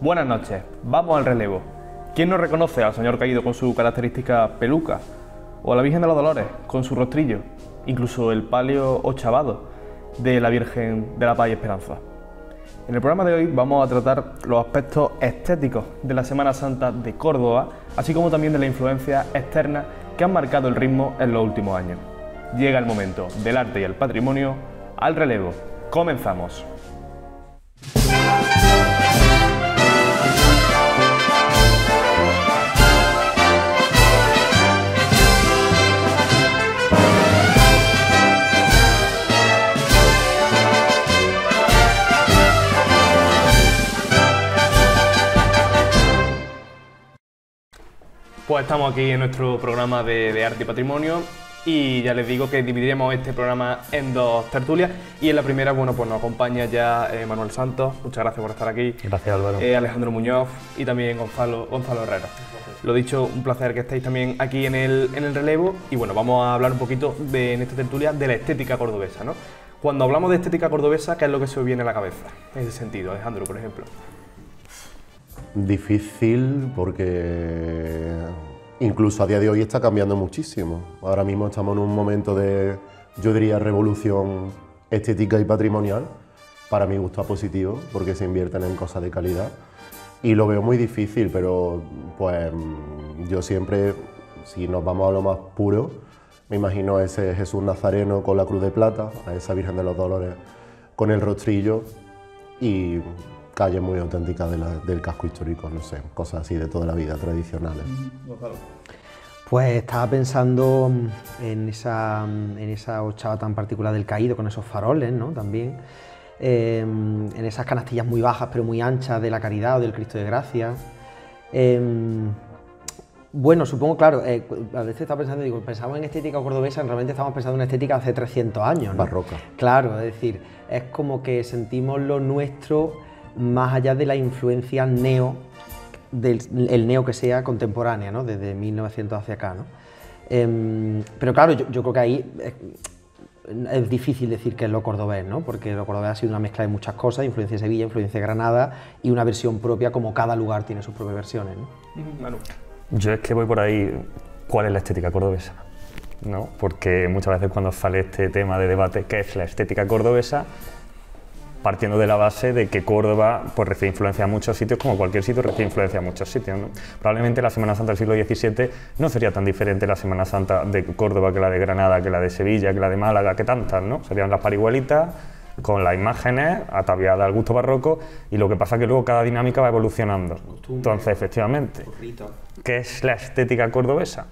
Buenas noches, vamos al relevo. ¿Quién no reconoce al señor caído con su característica peluca? ¿O a la Virgen de los Dolores con su rostrillo? Incluso el palio o de la Virgen de la Paz y Esperanza. En el programa de hoy vamos a tratar los aspectos estéticos de la Semana Santa de Córdoba, así como también de la influencia externa que han marcado el ritmo en los últimos años. Llega el momento del arte y el patrimonio al relevo. Comenzamos. Pues estamos aquí en nuestro programa de, arte y patrimonio y ya les digo que dividiremos este programa en dos tertulias y en la primera, bueno, pues nos acompaña ya eh, Manuel Santos, muchas gracias por estar aquí. Eh, Alejandro Muñoz y también Gonzalo, Gonzalo Herrera. Lo dicho, un placer que estéis también aquí en el, en el relevo y bueno, vamos a hablar un poquito en esta tertulia de la estética cordobesa, ¿no? Cuando hablamos de estética cordobesa, ¿qué es lo que se os viene a la cabeza? En ese sentido, Alejandro, por ejemplo. Difícil porque incluso a día de hoy está cambiando muchísimo. Ahora mismo estamos en un momento de, yo diría, revolución estética y patrimonial, para mi gusto positivo, porque se invierten en cosas de calidad. Y lo veo muy difícil, pero pues yo siempre, si nos vamos a lo más puro, me imagino a ese Jesús Nazareno con la cruz de plata, a esa Virgen de los Dolores con el rostrillo y ...calle muy auténtica del casco histórico, no sé, cosas así de toda la vida, tradicionales. Pues estaba pensando mm, en esa, mm, en esa ochava tan particular del caído, con esos faroles, ¿no? También. Em, en esas canastillas muy bajas pero muy anchas de la caridad o del Cristo de Gracia. Em, bueno, supongo, claro, eh, a veces estaba pensando, digo, pensamos en estética cordobesa, realmente estamos pensando en estética hace 300 años. ¿no? Barroca. Claro, es decir, es como que sentimos lo nuestro más allá de la influencia neo, del el neo que sea contemporánea, desde 1900 hacia acá. ¿no? Em, pero claro, yo, creo que ahí es, difícil decir que es lo cordobés, porque lo cordobés ha sido una mezcla de muchas cosas, influencia de Sevilla, influencia de Granada y una versión propia como cada lugar tiene sus propias versiones. ¿no? Yo es que voy por ahí, ¿cuál es la estética cordobesa? ¿No? Porque muchas veces cuando sale este tema de debate, ¿qué es la estética cordobesa? partiendo de la base de que Córdoba pues, recibe influencia a muchos sitios, como cualquier sitio recibe influencia a muchos sitios. Probablemente la Semana Santa del siglo XVII no sería tan diferente la Semana Santa de Córdoba que la de Granada, que la de Sevilla, que la de Málaga, que tantas, ¿no? Serían las parigüelitas con las imágenes ataviadas al gusto barroco y lo que pasa es que luego cada dinámica va evolucionando. Entonces, efectivamente, ¿qué es la estética cordobesa?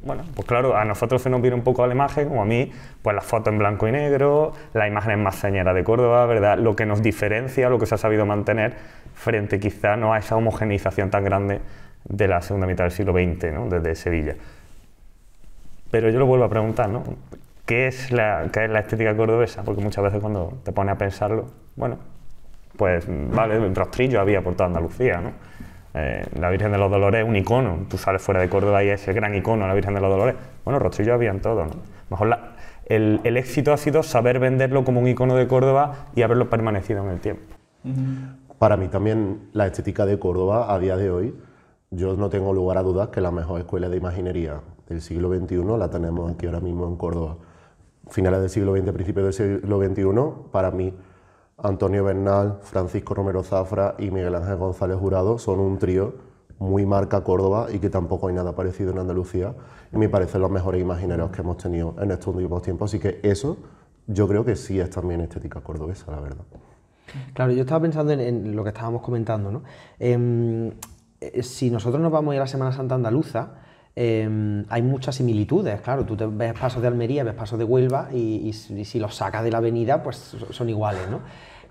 bueno, pues claro, a nosotros se nos viene un poco a la imagen, como a mí, pues la foto en blanco y negro, la imagen más señera de Córdoba, ¿verdad? Lo que nos diferencia, lo que se ha sabido mantener, frente quizá no a esa homogeneización tan grande de la segunda mitad del siglo XX, ¿no? Desde Sevilla. Pero yo lo vuelvo a preguntar, ¿no? ¿Qué es, la, estética cordobesa? Porque muchas veces cuando te pones a pensarlo, bueno, pues vale, rostrillo había por toda Andalucía, ¿no? Eh, la Virgen de los Dolores es un icono. Tú sales fuera de Córdoba y es el gran icono, la Virgen de los Dolores. Bueno, Rostrillo habían todo todo. Mejor el, éxito ha sido saber venderlo como un icono de Córdoba y haberlo permanecido en el tiempo. Para mí también la estética de Córdoba a día de hoy, yo no tengo lugar a dudas que la mejor escuela de imaginería del siglo XXI la tenemos aquí ahora mismo en Córdoba. Finales del siglo XX, principios del siglo XXI, para mí Antonio Bernal, Francisco Romero Zafra y Miguel Ángel González Jurado son un trío muy marca Córdoba y que tampoco hay nada parecido en Andalucía y me parece los mejores imaginarios que hemos tenido en estos últimos tiempos, así que eso yo creo que sí es también estética cordobesa, la verdad. Claro, yo estaba pensando en, lo que estábamos comentando, ¿no? Em, eh, si nosotros nos vamos a ir a la Semana Santa Andaluza, Em, hay muchas similitudes, claro, tú ves pasos de Almería, ves pasos de Huelva y, si los sacas de la avenida, pues son iguales, ¿no?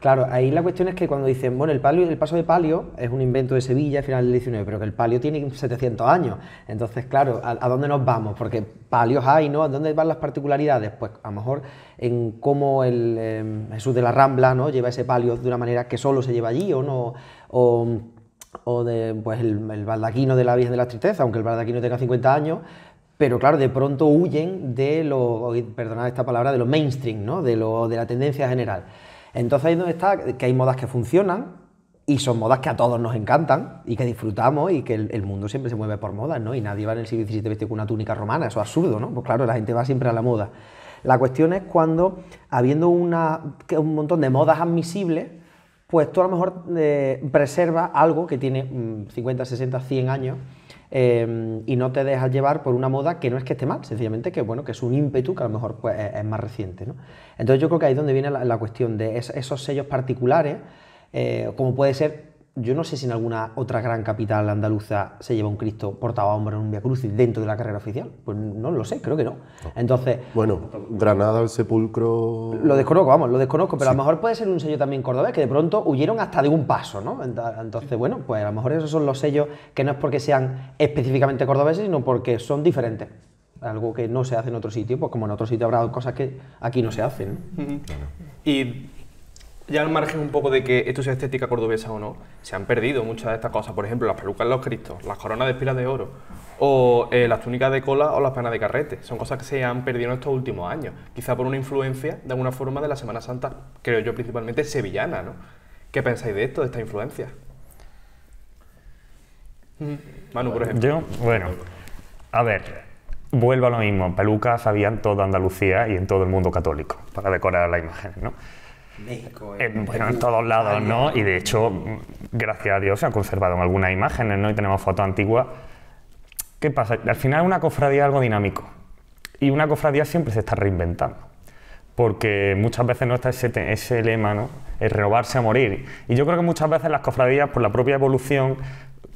Claro, ahí la cuestión es que cuando dicen, bueno, el, paso de palio es un invento de Sevilla a finales del XIX, pero que el palio tiene 700 años. Entonces, claro, ¿a, dónde nos vamos? Porque palios hay, ¿no? ¿A dónde van las particularidades? Pues a lo mejor en cómo em, Jesús de la Rambla, ¿no? Lleva ese palio de una manera que solo se lleva allí o no o de pues, el, baldaquino de la Virgen de la Tristeza, aunque el baldaquino tenga 50 años, pero claro, de pronto huyen de lo, perdonad esta palabra, de lo mainstream, ¿no? de, lo, de la tendencia general. Entonces ahí donde está que hay modas que funcionan y son modas que a todos nos encantan y que disfrutamos y que el, mundo siempre se mueve por modas, ¿no? Y nadie va en el siglo XVII vestido con una túnica romana, eso es absurdo, ¿no? Pues claro, la gente va siempre a la moda. La cuestión es cuando, habiendo una, un montón de modas admisibles, pues tú a lo mejor eh, preservas algo que tiene 50, 60, 100 años eh, y no te dejas llevar por una moda que no es que esté mal, sencillamente que bueno, que es un ímpetu que a lo mejor pues, es, más reciente. Entonces yo creo que ahí es donde viene la, cuestión de esos sellos particulares, eh, como puede ser yo no sé si en alguna otra gran capital andaluza se lleva un Cristo portado a hombro en un Via dentro de la carrera oficial. Pues no lo sé, creo que no. Entonces. Bueno, Granada, el sepulcro. Lo desconozco, vamos, lo desconozco, pero a lo mejor puede ser un sello también cordobés, que de pronto huyeron hasta de un paso, ¿no? Entonces, bueno, pues a lo mejor esos son los sellos que no es porque sean específicamente cordobeses, sino porque son diferentes. Algo que no se hace en otro sitio, pues como en otro sitio habrá cosas que aquí no se hacen. Y ya al margen un poco de que esto sea estética cordobesa o no, se han perdido muchas de estas cosas. Por ejemplo, las pelucas de los cristos, las coronas de espilas de oro, o eh, las túnicas de cola o las panas de carrete. Son cosas que se han perdido en estos últimos años. Quizá por una influencia, de alguna forma, de la Semana Santa, creo yo, principalmente sevillana, ¿no? ¿Qué pensáis de esto, de esta influencia? Mm. Manu, por ejemplo. Yo, bueno, a ver, vuelvo a lo mismo. Pelucas en toda Andalucía y en todo el mundo católico para decorar las imágenes, ¿no? ¿eh? en, bueno, en todos lados, ¿no? Y de hecho, gracias a Dios, se ha conservado en algunas imágenes, ¿no? Y tenemos fotos antiguas. ¿Qué pasa? Al final una cofradía es algo dinámico y una cofradía siempre se está reinventando, porque muchas veces no está ese, lema, ¿no? Es renovarse a morir. Y yo creo que muchas veces las cofradías, por la propia evolución,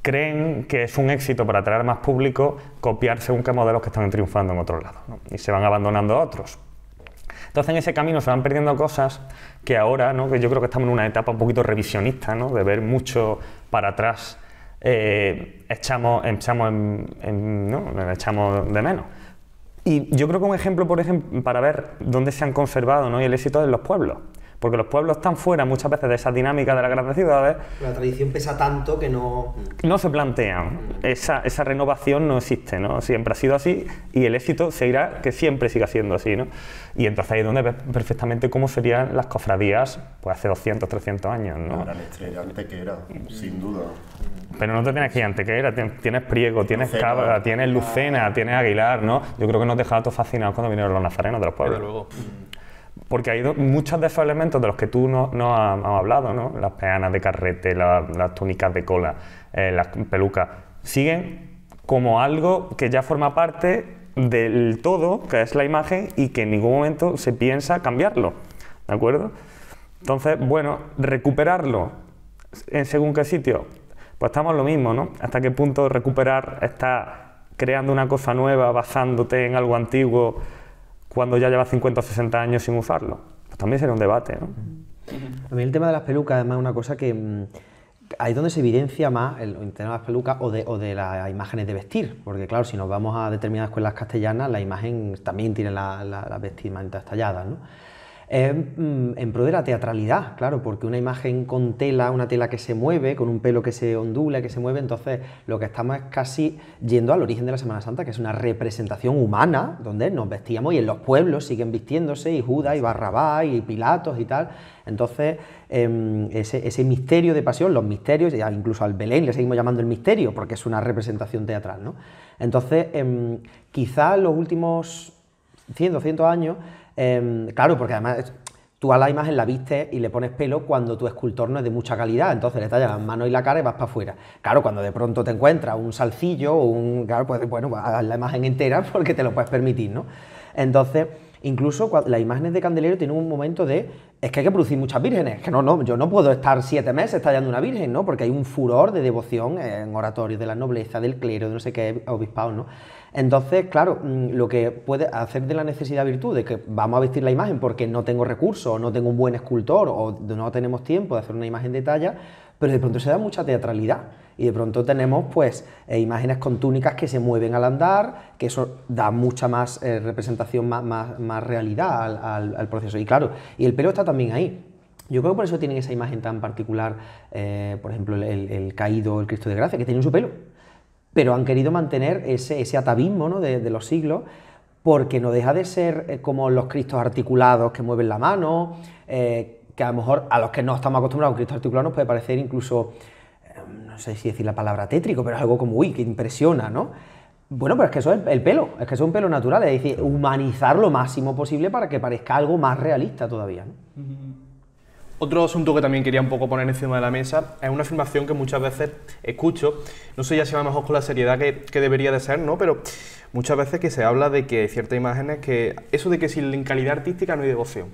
creen que es un éxito para atraer más público copiar según qué modelos que están triunfando en otros lados y se van abandonando a otros entonces en ese camino se van perdiendo cosas que ahora, que yo creo que estamos en una etapa un poquito revisionista, de ver mucho para atrás, eh, echamos, echamos, echamos de menos. Y yo creo que un ejemplo, por ejemplo, para ver dónde se han conservado y el éxito de los pueblos porque los pueblos están fuera muchas veces de esa dinámica de las grandes ciudades. La tradición pesa tanto que no... No se plantean, esa, esa renovación no existe, ¿no? Siempre ha sido así y el éxito seguirá que siempre siga siendo así, ¿no? Y entonces ahí es donde ves perfectamente cómo serían las cofradías pues hace 200, 300 años, ¿no? Era ante que era, sin duda. Pero no te tienes que ir antes que era, tienes Priego, tienes Cabra, tienes Lucena, tienes Aguilar, ¿no? Yo creo que nos dejaba todos fascinados cuando vinieron los nazarenos de los pueblos. Pero luego. Porque hay muchos de esos elementos de los que tú no, has, hablado, ¿no? Las peanas de carrete, las túnicas de cola, eh, las pelucas, siguen como algo que ya forma parte del todo, que es la imagen, y que en ningún momento se piensa cambiarlo, ¿de acuerdo? Entonces, bueno, recuperarlo en según qué sitio, pues estamos lo mismo, ¿no? Hasta qué punto recuperar está creando una cosa nueva, basándote en algo antiguo, cuando ya lleva 50 o 60 años sin usarlo? Pues también sería un debate. ¿no? A el tema de las pelucas, además, es una cosa que mm, ahí donde se evidencia más el, tema de las pelucas o de, las imágenes de vestir, porque claro, si nos vamos a determinadas escuelas castellanas, la imagen también tiene las la, vestimentas talladas, ¿no? en mm, pro de la teatralidad, claro, porque una imagen con tela, una tela que se mueve, con un pelo que se ondula, que se mueve, entonces lo que estamos es casi yendo al origen de la Semana Santa, que es una representación humana, donde nos vestíamos y en los pueblos siguen vistiéndose, y Judas, y Barrabás, y Pilatos y tal. Entonces, em, ese, misterio de pasión, los misterios, incluso al Belén le seguimos llamando el misterio, porque es una representación teatral, ¿no? Entonces, em, quizá los últimos 100, 200 años Em, claro, porque además tú a la imagen la viste y le pones pelo cuando tu escultor no es de mucha calidad, entonces le tallas las manos y la cara y vas para afuera. Claro, cuando de pronto te encuentras un salcillo o un... Claro, pues bueno, pues, haz la imagen entera porque te lo puedes permitir, ¿no? Entonces... Incluso las imágenes de candelero tienen un momento de, es que hay que producir muchas vírgenes, que no, no, yo no puedo estar siete meses tallando una virgen, ¿no? Porque hay un furor de devoción en oratorios de la nobleza, del clero, de no sé qué obispado, ¿no? Entonces, claro, mm, lo que puede hacer de la necesidad virtud, de que vamos a vestir la imagen porque no tengo recursos, no tengo un buen escultor, o no tenemos tiempo de hacer una imagen de talla, pero de pronto se da mucha teatralidad. Y de pronto tenemos pues eh, imágenes con túnicas que se mueven al andar, que eso da mucha más eh, representación, más, realidad al, proceso. Y claro, y el pelo está también ahí. Yo creo que por eso tienen esa imagen tan particular, eh, por ejemplo, el, el, caído, el Cristo de Gracia, que tiene su pelo pero han querido mantener ese, atavismo de, los siglos, porque no deja de ser eh, como los cristos articulados que mueven la mano, eh, que a lo mejor a los que no estamos acostumbrados, un cristo articulados nos puede parecer incluso, em, no sé si decir la palabra tétrico, pero algo como, uy, que impresiona, ¿no? Bueno, pero es que eso es el pelo, es que eso es un pelo natural, es decir, humanizar lo máximo posible para que parezca algo más realista todavía. ¿no? Otro asunto que también quería un poco poner encima de la mesa es una afirmación que muchas veces escucho, no sé ya si va mejor con la seriedad que, debería de ser, ¿no? Pero muchas veces que se habla de que ciertas imágenes que... Eso de que sin calidad artística no hay devoción.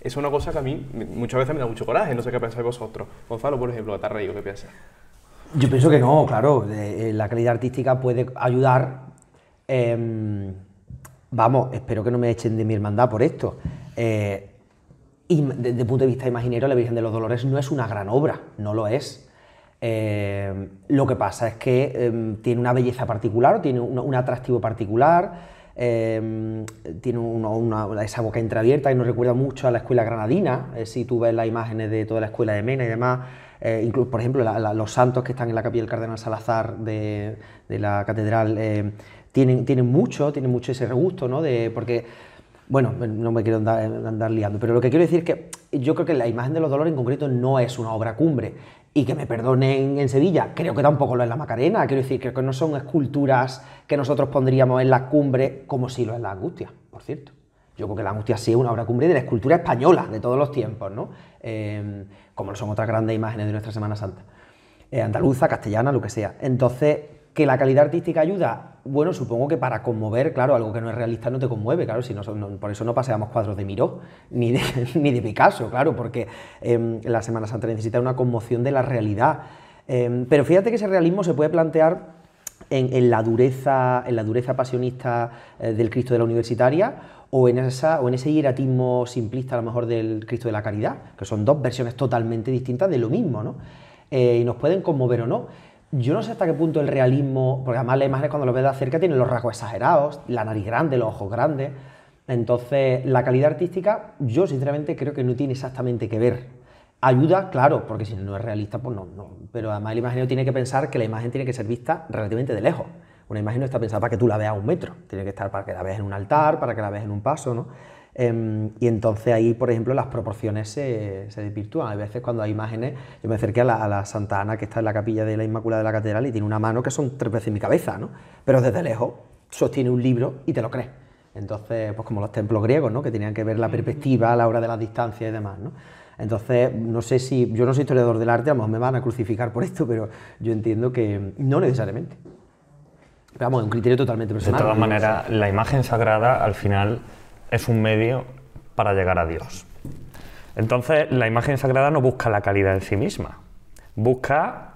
Es una cosa que a mí muchas veces me da mucho coraje, no sé qué pensáis vosotros. Gonzalo, por ejemplo, ¿qué ¿Qué piensas? Yo pienso que no, claro. Eh, la calidad artística puede ayudar... Em, vamos, espero que no me echen de mi hermandad por esto. Eh, y desde el punto de vista imaginario, La Virgen de los Dolores no es una gran obra, no lo es. Eh, lo que pasa es que em, tiene una belleza particular, tiene un, atractivo particular, em, tiene esa boca entreabierta y nos recuerda mucho a la escuela granadina, eh, si tú ves las imágenes de toda la escuela de Mena y demás, eh, incluso, por ejemplo, los santos que están en la capilla del Cardenal Salazar de, la catedral, tienen, tienen, mucho, tienen mucho ese regusto, ¿no? De, porque bueno, no me quiero andar, liando, pero lo que quiero decir es que yo creo que la imagen de los dolores en concreto no es una obra cumbre. Y que me perdonen en Sevilla, creo que tampoco lo es la Macarena. Quiero decir, que no son esculturas que nosotros pondríamos en la cumbre como si lo es la angustia, por cierto. Yo creo que la angustia sí es una obra cumbre de la escultura española de todos los tiempos, ¿no? Em, como como son otras grandes imágenes de nuestra Semana Santa. Eh, andaluza, castellana, lo que sea. Entonces, que la calidad artística ayuda, bueno, supongo que para conmover, claro, algo que no es realista no te conmueve, claro, si no, por eso no paseamos cuadros de Miró ni de, ni de Picasso, claro, porque em, la Semana Santa necesita una conmoción de la realidad. Em, pero fíjate que ese realismo se puede plantear en, la, dureza, en la dureza pasionista eh, del Cristo de la Universitaria o en, esa, o en ese hieratismo simplista, a lo mejor, del Cristo de la Caridad, que son dos versiones totalmente distintas de lo mismo, ¿no? Eh, y nos pueden conmover o no. Yo no sé hasta qué punto el realismo, porque además las imágenes cuando lo ves de cerca tiene los rasgos exagerados, la nariz grande, los ojos grandes. Entonces, la calidad artística, yo sinceramente creo que no tiene exactamente que ver. Ayuda, claro, porque si no es realista, pues no, Pero además el imaginario tiene que pensar que la imagen tiene que ser vista relativamente de lejos. Una imagen no está pensada para que tú la veas a un metro, tiene que estar para que la veas en un altar, para que la veas en un paso, ¿no? Em, y entonces ahí, por ejemplo, las proporciones se, se desvirtúan. Hay veces cuando hay imágenes, yo me acerqué a la, Santa Ana que está en la capilla de la Inmaculada de la Catedral y tiene una mano que son tres veces mi cabeza, ¿no? Pero desde lejos sostiene un libro y te lo crees. Entonces, pues como los templos griegos, ¿no? Que tenían que ver la perspectiva a la hora de las distancias y demás, ¿no? Entonces, no sé si, yo no soy historiador del arte, a lo mejor me van a crucificar por esto, pero yo entiendo que no necesariamente. Pero vamos, es un criterio totalmente personal. De todas maneras, la imagen sagrada al final es un medio para llegar a Dios. Entonces, la imagen sagrada no busca la calidad en sí misma, busca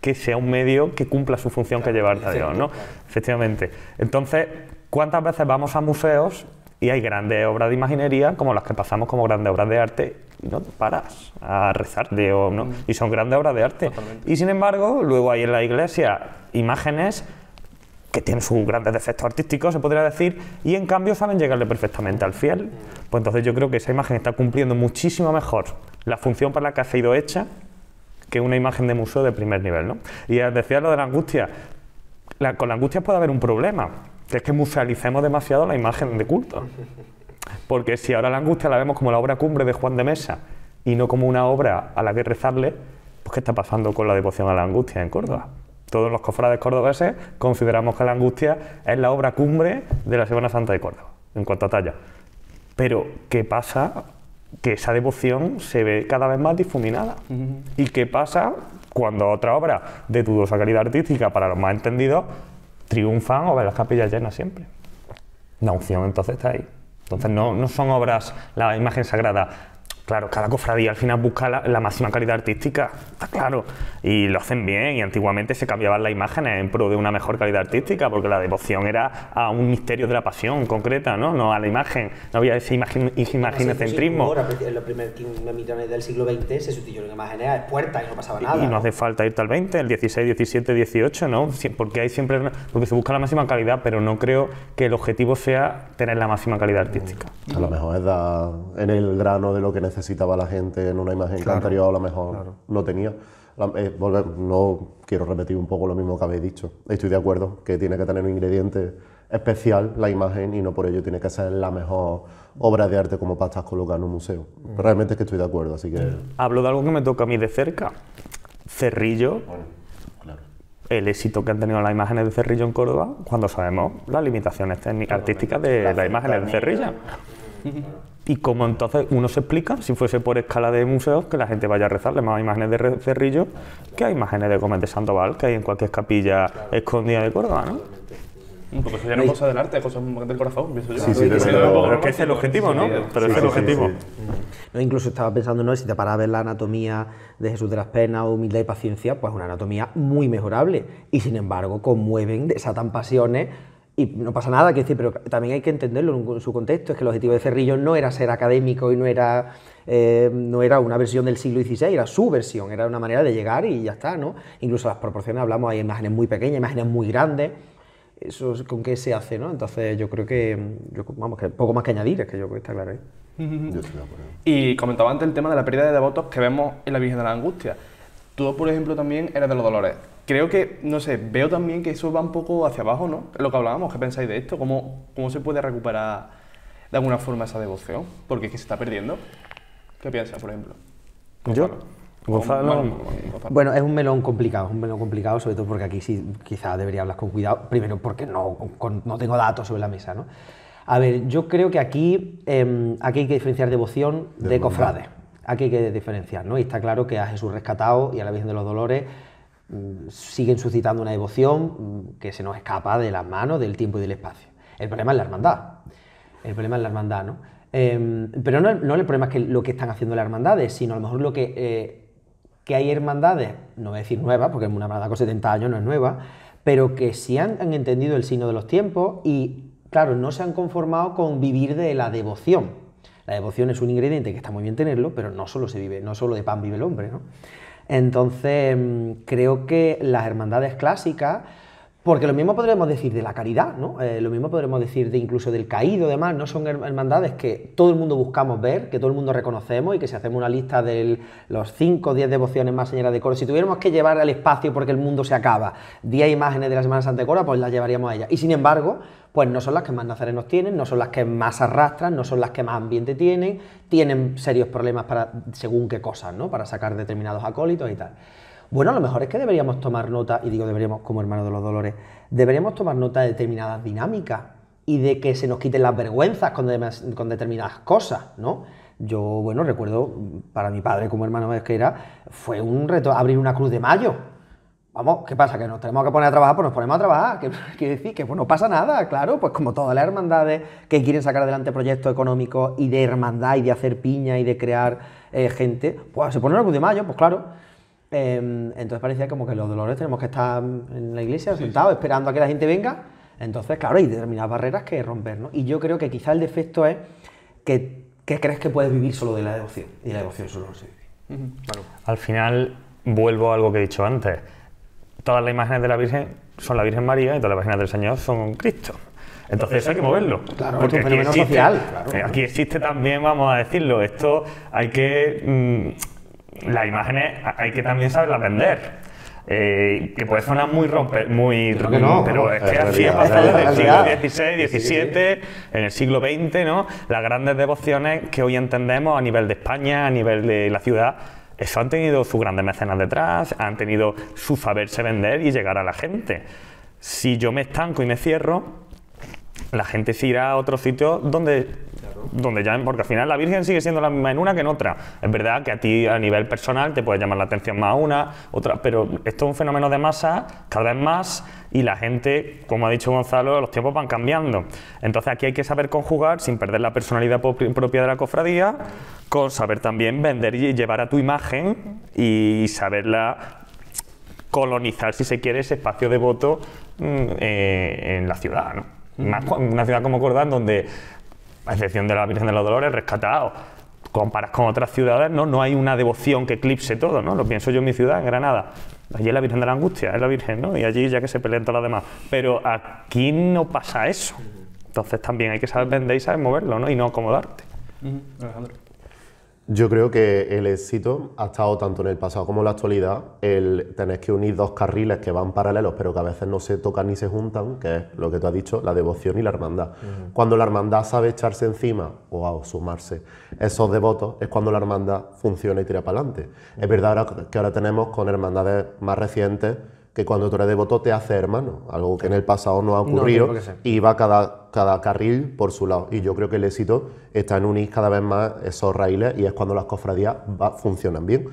que sea un medio que cumpla su función que llevar a Dios, ¿no? Efectivamente. Entonces, ¿cuántas veces vamos a museos y hay grandes obras de imaginería, como las que pasamos como grandes obras de arte, y no te paras a rezar de ¿no? Mm. Y son grandes obras de arte. Y sin embargo, luego hay en la iglesia imágenes que tiene sus grandes defectos artísticos, se podría decir, y en cambio saben llegarle perfectamente al fiel. Pues entonces yo creo que esa imagen está cumpliendo muchísimo mejor la función para la que ha sido hecha que una imagen de museo de primer nivel. ¿no? Y decía lo de la angustia, con la angustia puede haber un problema, que es que musealicemos demasiado la imagen de culto. Porque si ahora la angustia la vemos como la obra cumbre de Juan de Mesa y no como una obra a la que rezarle, pues ¿qué está pasando con la devoción a la angustia en Córdoba? todos los cofrades cordobeses consideramos que la angustia es la obra cumbre de la Semana Santa de Córdoba, en cuanto a talla. Pero, ¿qué pasa? Que esa devoción se ve cada vez más difuminada. ¿Y qué pasa cuando otra obra de dudosa calidad artística, para los más entendidos, triunfan o ven las capillas llenas siempre? La unción entonces está ahí. Entonces no, no son obras, la imagen sagrada Claro, cada cofradía al final busca la, máxima calidad artística, está claro, y lo hacen bien, y antiguamente se cambiaban las imágenes en pro de una mejor calidad artística, porque la devoción era a un misterio de la pasión concreta, ¿no? No a la imagen, no había ese imaginacentrismo. imaginecentrismo. en los primeros 15 millones del siglo XX se sustituyeron imágenes a puerta y no pasaba nada. Y no, hace falta irte al 20, el 16, 17, 18, ¿no? Porque hay siempre, porque se busca la máxima calidad, pero no creo que el objetivo sea tener la máxima calidad artística. A lo mejor es dar en el grano de lo que necesitamos necesitaba la gente en una imagen claro, que anterior a lo mejor no tenía. Eh, volver, no quiero repetir un poco lo mismo que habéis dicho. Estoy de acuerdo que tiene que tener un ingrediente especial la imagen y no por ello tiene que ser la mejor obra de arte como para estar colocando en un museo. Mm. Realmente es que estoy de acuerdo, así que... Mm. Hablo de algo que me toca a mí de cerca. Cerrillo. El éxito que han tenido las imágenes de Cerrillo en Córdoba, cuando sabemos las limitaciones técnicas, artísticas de las la imágenes de Cerrilla Y como entonces uno se explica, si fuese por escala de museos, que la gente vaya a rezarle más imágenes de Cerrillo que hay imágenes de Gómez de Sandoval, que hay en cualquier capilla escondida de Córdoba, ¿no? Porque eso ya no es cosa del arte, es cosa del corazón, Sí, sí, pero, es que ese es el objetivo, ¿no? Pero es el objetivo. No, incluso estaba pensando, ¿no? Si te paras a ver la anatomía de Jesús de las Penas, humildad y paciencia, pues una anatomía muy mejorable. Y sin embargo, conmueven, desatan pasiones y no pasa nada, que decir, pero también hay que entenderlo en su contexto. Es que el objetivo de Cerrillo no era ser académico y no era, eh, no era una versión del siglo XVI, era su versión, era una manera de llegar y ya está, ¿no? Incluso las proporciones, hablamos, hay imágenes muy pequeñas, imágenes muy grandes. Eso es con qué se hace, ¿no? Entonces yo creo que, vamos, que poco más que añadir, es que yo creo que está claro ¿eh? ahí. y comentaba antes el tema de la pérdida de devotos que vemos en la Virgen de la Angustia. Tú, por ejemplo, también eres de los dolores creo que, no sé, veo también que eso va un poco hacia abajo, ¿no? Lo que hablábamos, ¿qué pensáis de esto? ¿Cómo, cómo se puede recuperar de alguna forma esa devoción? Porque es que se está perdiendo. ¿Qué piensas, por ejemplo? ¿Yo? Gonzalo. Bueno, es un melón complicado, es un melón complicado, sobre todo porque aquí sí quizá debería hablar con cuidado, primero porque no, no tengo datos sobre la mesa, ¿no? A ver, yo creo que aquí, em, aquí hay que diferenciar devoción de, de cofrades. Aquí hay que diferenciar, ¿no? Y está claro que a Jesús rescatado y a la Virgen de los Dolores Mm, siguen suscitando una devoción mm, que se nos escapa de las manos, del tiempo y del espacio. El problema es la hermandad. El problema es la hermandad, ¿no? Em, pero no, el problema es lo que están haciendo las hermandades, sino a lo mejor lo que, eh, que hay hermandades, no voy a decir nuevas, porque una hermandad con 70 años no es nueva, pero que sí han, han entendido el signo de los tiempos y, claro, no se han conformado con vivir de la devoción. La devoción es un ingrediente que está muy bien tenerlo, pero no solo se vive, no solo de pan vive el hombre, ¿no? Entonces, mm, creo que las hermandades clásicas porque lo mismo podremos decir de la caridad, ¿no? Eh, lo mismo podremos decir de incluso del caído, demás. No son hermandades que todo el mundo buscamos ver, que todo el mundo reconocemos y que si hacemos una lista de los 5 o 10 devociones más señora de Coro, si tuviéramos que llevar al espacio porque el mundo se acaba 10 imágenes de la Semana Santa de pues las llevaríamos a ella. Y sin embargo, pues no son las que más nazarenos tienen, no son las que más arrastran, no son las que más ambiente tienen, tienen serios problemas para según qué cosas, ¿no? Para sacar determinados acólitos y tal bueno, lo mejor es que deberíamos tomar nota, y digo deberíamos como hermano de los dolores, deberíamos tomar nota de determinadas dinámicas y de que se nos quiten las vergüenzas con, determinadas cosas, ¿no? Yo, bueno, recuerdo, para mi padre como hermano que era, fue un reto abrir una cruz de mayo. Vamos, ¿qué pasa? ¿Que nos tenemos que poner a trabajar? Pues nos ponemos a trabajar. ¿Qué quiere decir? Que no pasa nada, claro. Pues como todas las hermandades que quieren sacar adelante proyectos económicos y de hermandad y de hacer piña y de crear eh, gente, pues se pone una cruz de mayo, pues claro. Em, entonces parecía como que los dolores tenemos que estar en la iglesia, sentados, esperando a que la gente venga. Entonces, claro, hay determinadas barreras que romper, ¿no? Y yo creo que quizá el defecto es que, crees que puedes vivir solo de la devoción. Y la devoción solo se vive. Al final, vuelvo a algo que he dicho antes. Todas las imágenes de la Virgen son la Virgen María y todas las imágenes del Señor son Cristo. Entonces hay que moverlo. Claro, porque un existe, social, aquí existe también, vamos a decirlo, esto hay que mm, las imágenes hay que también saberlas vender. Eh, que puede sonar muy rompe... muy pero es que así ha pasado el siglo XVI, XVII, en el siglo XX, ¿no? Las grandes devociones que hoy entendemos a nivel de España, a nivel de la ciudad, eso han tenido sus grandes mecenas detrás, han tenido su saberse vender y llegar a la gente. Si yo me estanco y me cierro, la gente se irá a otro sitio donde donde ya, porque al final la Virgen sigue siendo la misma en una que en otra. Es verdad que a ti a nivel personal te puede llamar la atención más una, otra, pero esto es un fenómeno de masa cada vez más y la gente, como ha dicho Gonzalo, los tiempos van cambiando. Entonces aquí hay que saber conjugar sin perder la personalidad propia de la cofradía, con saber también vender y llevar a tu imagen y saberla colonizar, si se quiere, ese espacio de voto mm, eh, en la ciudad. ¿no? una ciudad como Cordán, donde, a excepción de la Virgen de los Dolores, rescatado, comparas con otras ciudades, ¿no? no hay una devoción que eclipse todo, ¿no? Lo pienso yo en mi ciudad, en Granada. Allí es la Virgen de la Angustia, es la Virgen, ¿no? Y allí ya que se pelean todas las demás. Pero aquí no pasa eso. Entonces también hay que saber vender y saber moverlo, ¿no? Y no acomodarte. Alejandro. Yo creo que el éxito ha estado tanto en el pasado como en la actualidad, el tener que unir dos carriles que van paralelos pero que a veces no se tocan ni se juntan, que es lo que tú has dicho, la devoción y la hermandad. Cuando la hermandad sabe echarse encima o sumarse esos devotos, es cuando la hermandad funciona y tira para adelante. Es verdad que ahora tenemos con hermandades más recientes que cuando tú eres devoto te hace hermano, algo que en el pasado no ha ocurrido, y va cada, cada carril por su lado. Y yo creo que el éxito está en unir cada vez más esos raíles y es cuando las cofradías funcionan bien.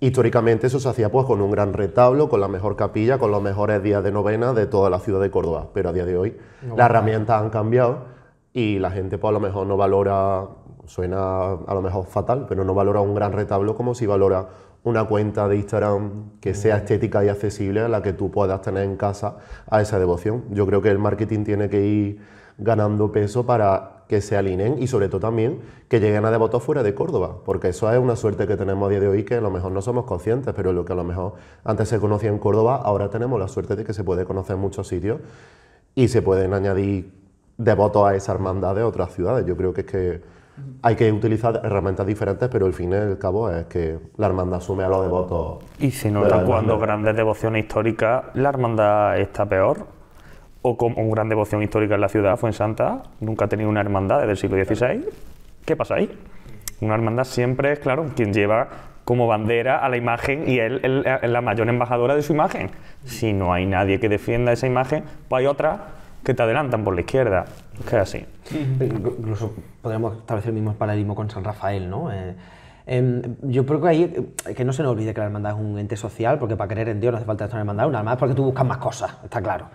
Históricamente eso se hacía pues con un gran retablo, con la mejor capilla, con los mejores días de novena de toda la ciudad de Córdoba, pero a día de hoy las herramientas han cambiado y la gente pues a lo mejor no valora, suena a lo mejor fatal, pero no valora un gran retablo como si valora una cuenta de Instagram que sea estética y accesible a la que tú puedas tener en casa a esa devoción. Yo creo que el marketing tiene que ir ganando peso para que se alineen y sobre todo también que lleguen a devotos fuera de Córdoba, porque eso es una suerte que tenemos a día de hoy que a lo mejor no somos conscientes, pero lo que a lo mejor antes se conocía en Córdoba, ahora tenemos la suerte de que se puede conocer en muchos sitios y se pueden añadir devotos a esa hermandad de otras ciudades. Yo creo que es que hay que utilizar herramientas diferentes, pero el fin y el cabo es que la hermandad asume a los devotos. Y se nota cuando grandes devociones históricas, la hermandad está peor. O como un gran devoción histórica en la ciudad, fue en Santa, nunca ha tenido una hermandad desde el siglo XVI. ¿Qué pasa ahí? Una hermandad siempre es, claro, quien lleva como bandera a la imagen y él es la mayor embajadora de su imagen. Si no hay nadie que defienda esa imagen, pues hay otra que te adelantan por la izquierda. Es que así. Eh, incluso podríamos establecer el mismo paradigma con San Rafael, ¿no? Eh, em, yo creo que ahí, eh, que no se nos olvide que la hermandad es un ente social, porque para creer en Dios no hace falta estar en hermandad, una hermandad porque tú buscas más cosas, está claro.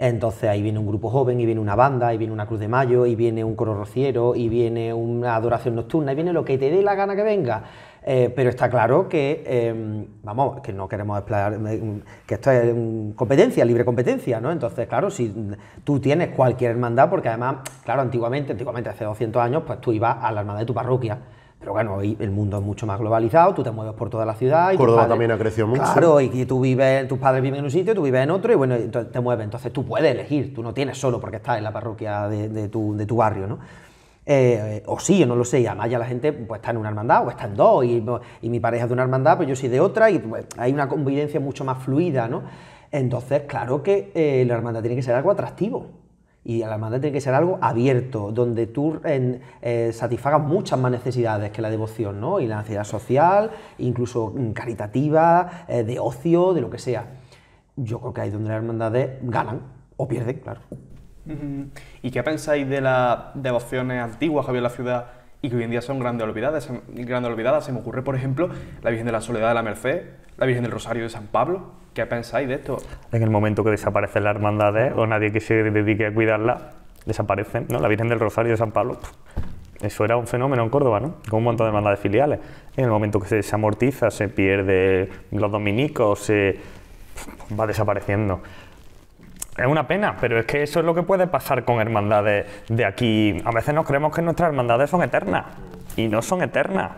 Entonces ahí viene un grupo joven, y viene una banda, y viene una Cruz de Mayo, y viene un coro rociero, y viene una adoración nocturna, y viene lo que te dé la gana que venga. Eh, pero está claro que, em, vamos, que no queremos explayar, em, em, que esto es competencia, libre competencia, ¿no? Entonces, claro, si tú tienes cualquier hermandad, porque además, claro, antiguamente, antiguamente hace 200 años, pues tú ibas a la hermandad de tu parroquia pero bueno, hoy el mundo es mucho más globalizado, tú te mueves por toda la ciudad. Y Córdoba también ha crecido mucho. Claro, y tú vives, tus padres viven en un sitio, tú vives en otro, y bueno, te mueves. Entonces tú puedes elegir, tú no tienes solo porque estás en la parroquia de, tu, barrio, ¿no? Eh, o sí, yo no lo sé, y además ya la gente pues, está en una hermandad o está en dos, y, mi pareja es de una hermandad, pues yo soy de otra, y pues, hay una convivencia mucho más fluida, ¿no? Entonces, claro que eh, la hermandad tiene que ser algo atractivo. Y la hermandad tiene que ser algo abierto, donde tú eh, satisfagas muchas más necesidades que la devoción, ¿no? Y la necesidad social, incluso mm, caritativa, eh, de ocio, de lo que sea. Yo creo que ahí donde las hermandades ganan o pierden, claro. ¿Y qué pensáis de las devociones antiguas que había en la ciudad y que hoy en día son grandes olvidadas. Em, grandes olvidadas. Se me ocurre, por ejemplo, la Virgen de la Soledad de la Merced, la Virgen del Rosario de San Pablo. ¿Qué pensáis de esto? En el momento que desaparecen las hermandades o nadie que se dedique a cuidarla, desaparecen. ¿no? La Virgen del Rosario de San Pablo, eso era un fenómeno en Córdoba, ¿no? con un montón de hermandades filiales. En el momento que se desamortiza, se pierde los dominicos, va desapareciendo. Es una pena, pero es que eso es lo que puede pasar con hermandades de aquí. A veces nos creemos que nuestras hermandades son eternas y no son eternas.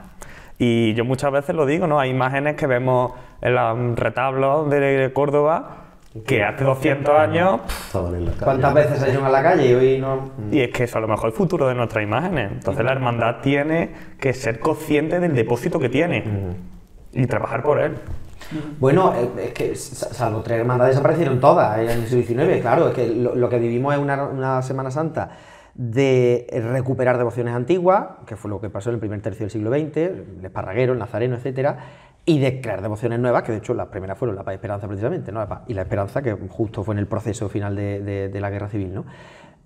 Y yo muchas veces lo digo, ¿no? Hay imágenes que vemos en los mm, retablos de Córdoba que hace 200 años... ¿Cuántas veces se a la calle y hoy no...? Y es que eso a lo mejor el futuro de nuestras imágenes. Entonces la hermandad tiene que ser consciente del depósito que tiene y trabajar por él. Bueno, eh, es que salvo tres hermandades desaparecieron todas eh, en el siglo XIX, claro, es que lo, que vivimos es una, Semana Santa de recuperar devociones antiguas, que fue lo que pasó en el primer tercio del siglo XX, el esparraguero, el nazareno, etcétera, y de crear devociones nuevas, que de hecho las primeras fueron la paz y esperanza precisamente, ¿no? y la esperanza que justo fue en el proceso final de, la guerra civil, ¿no?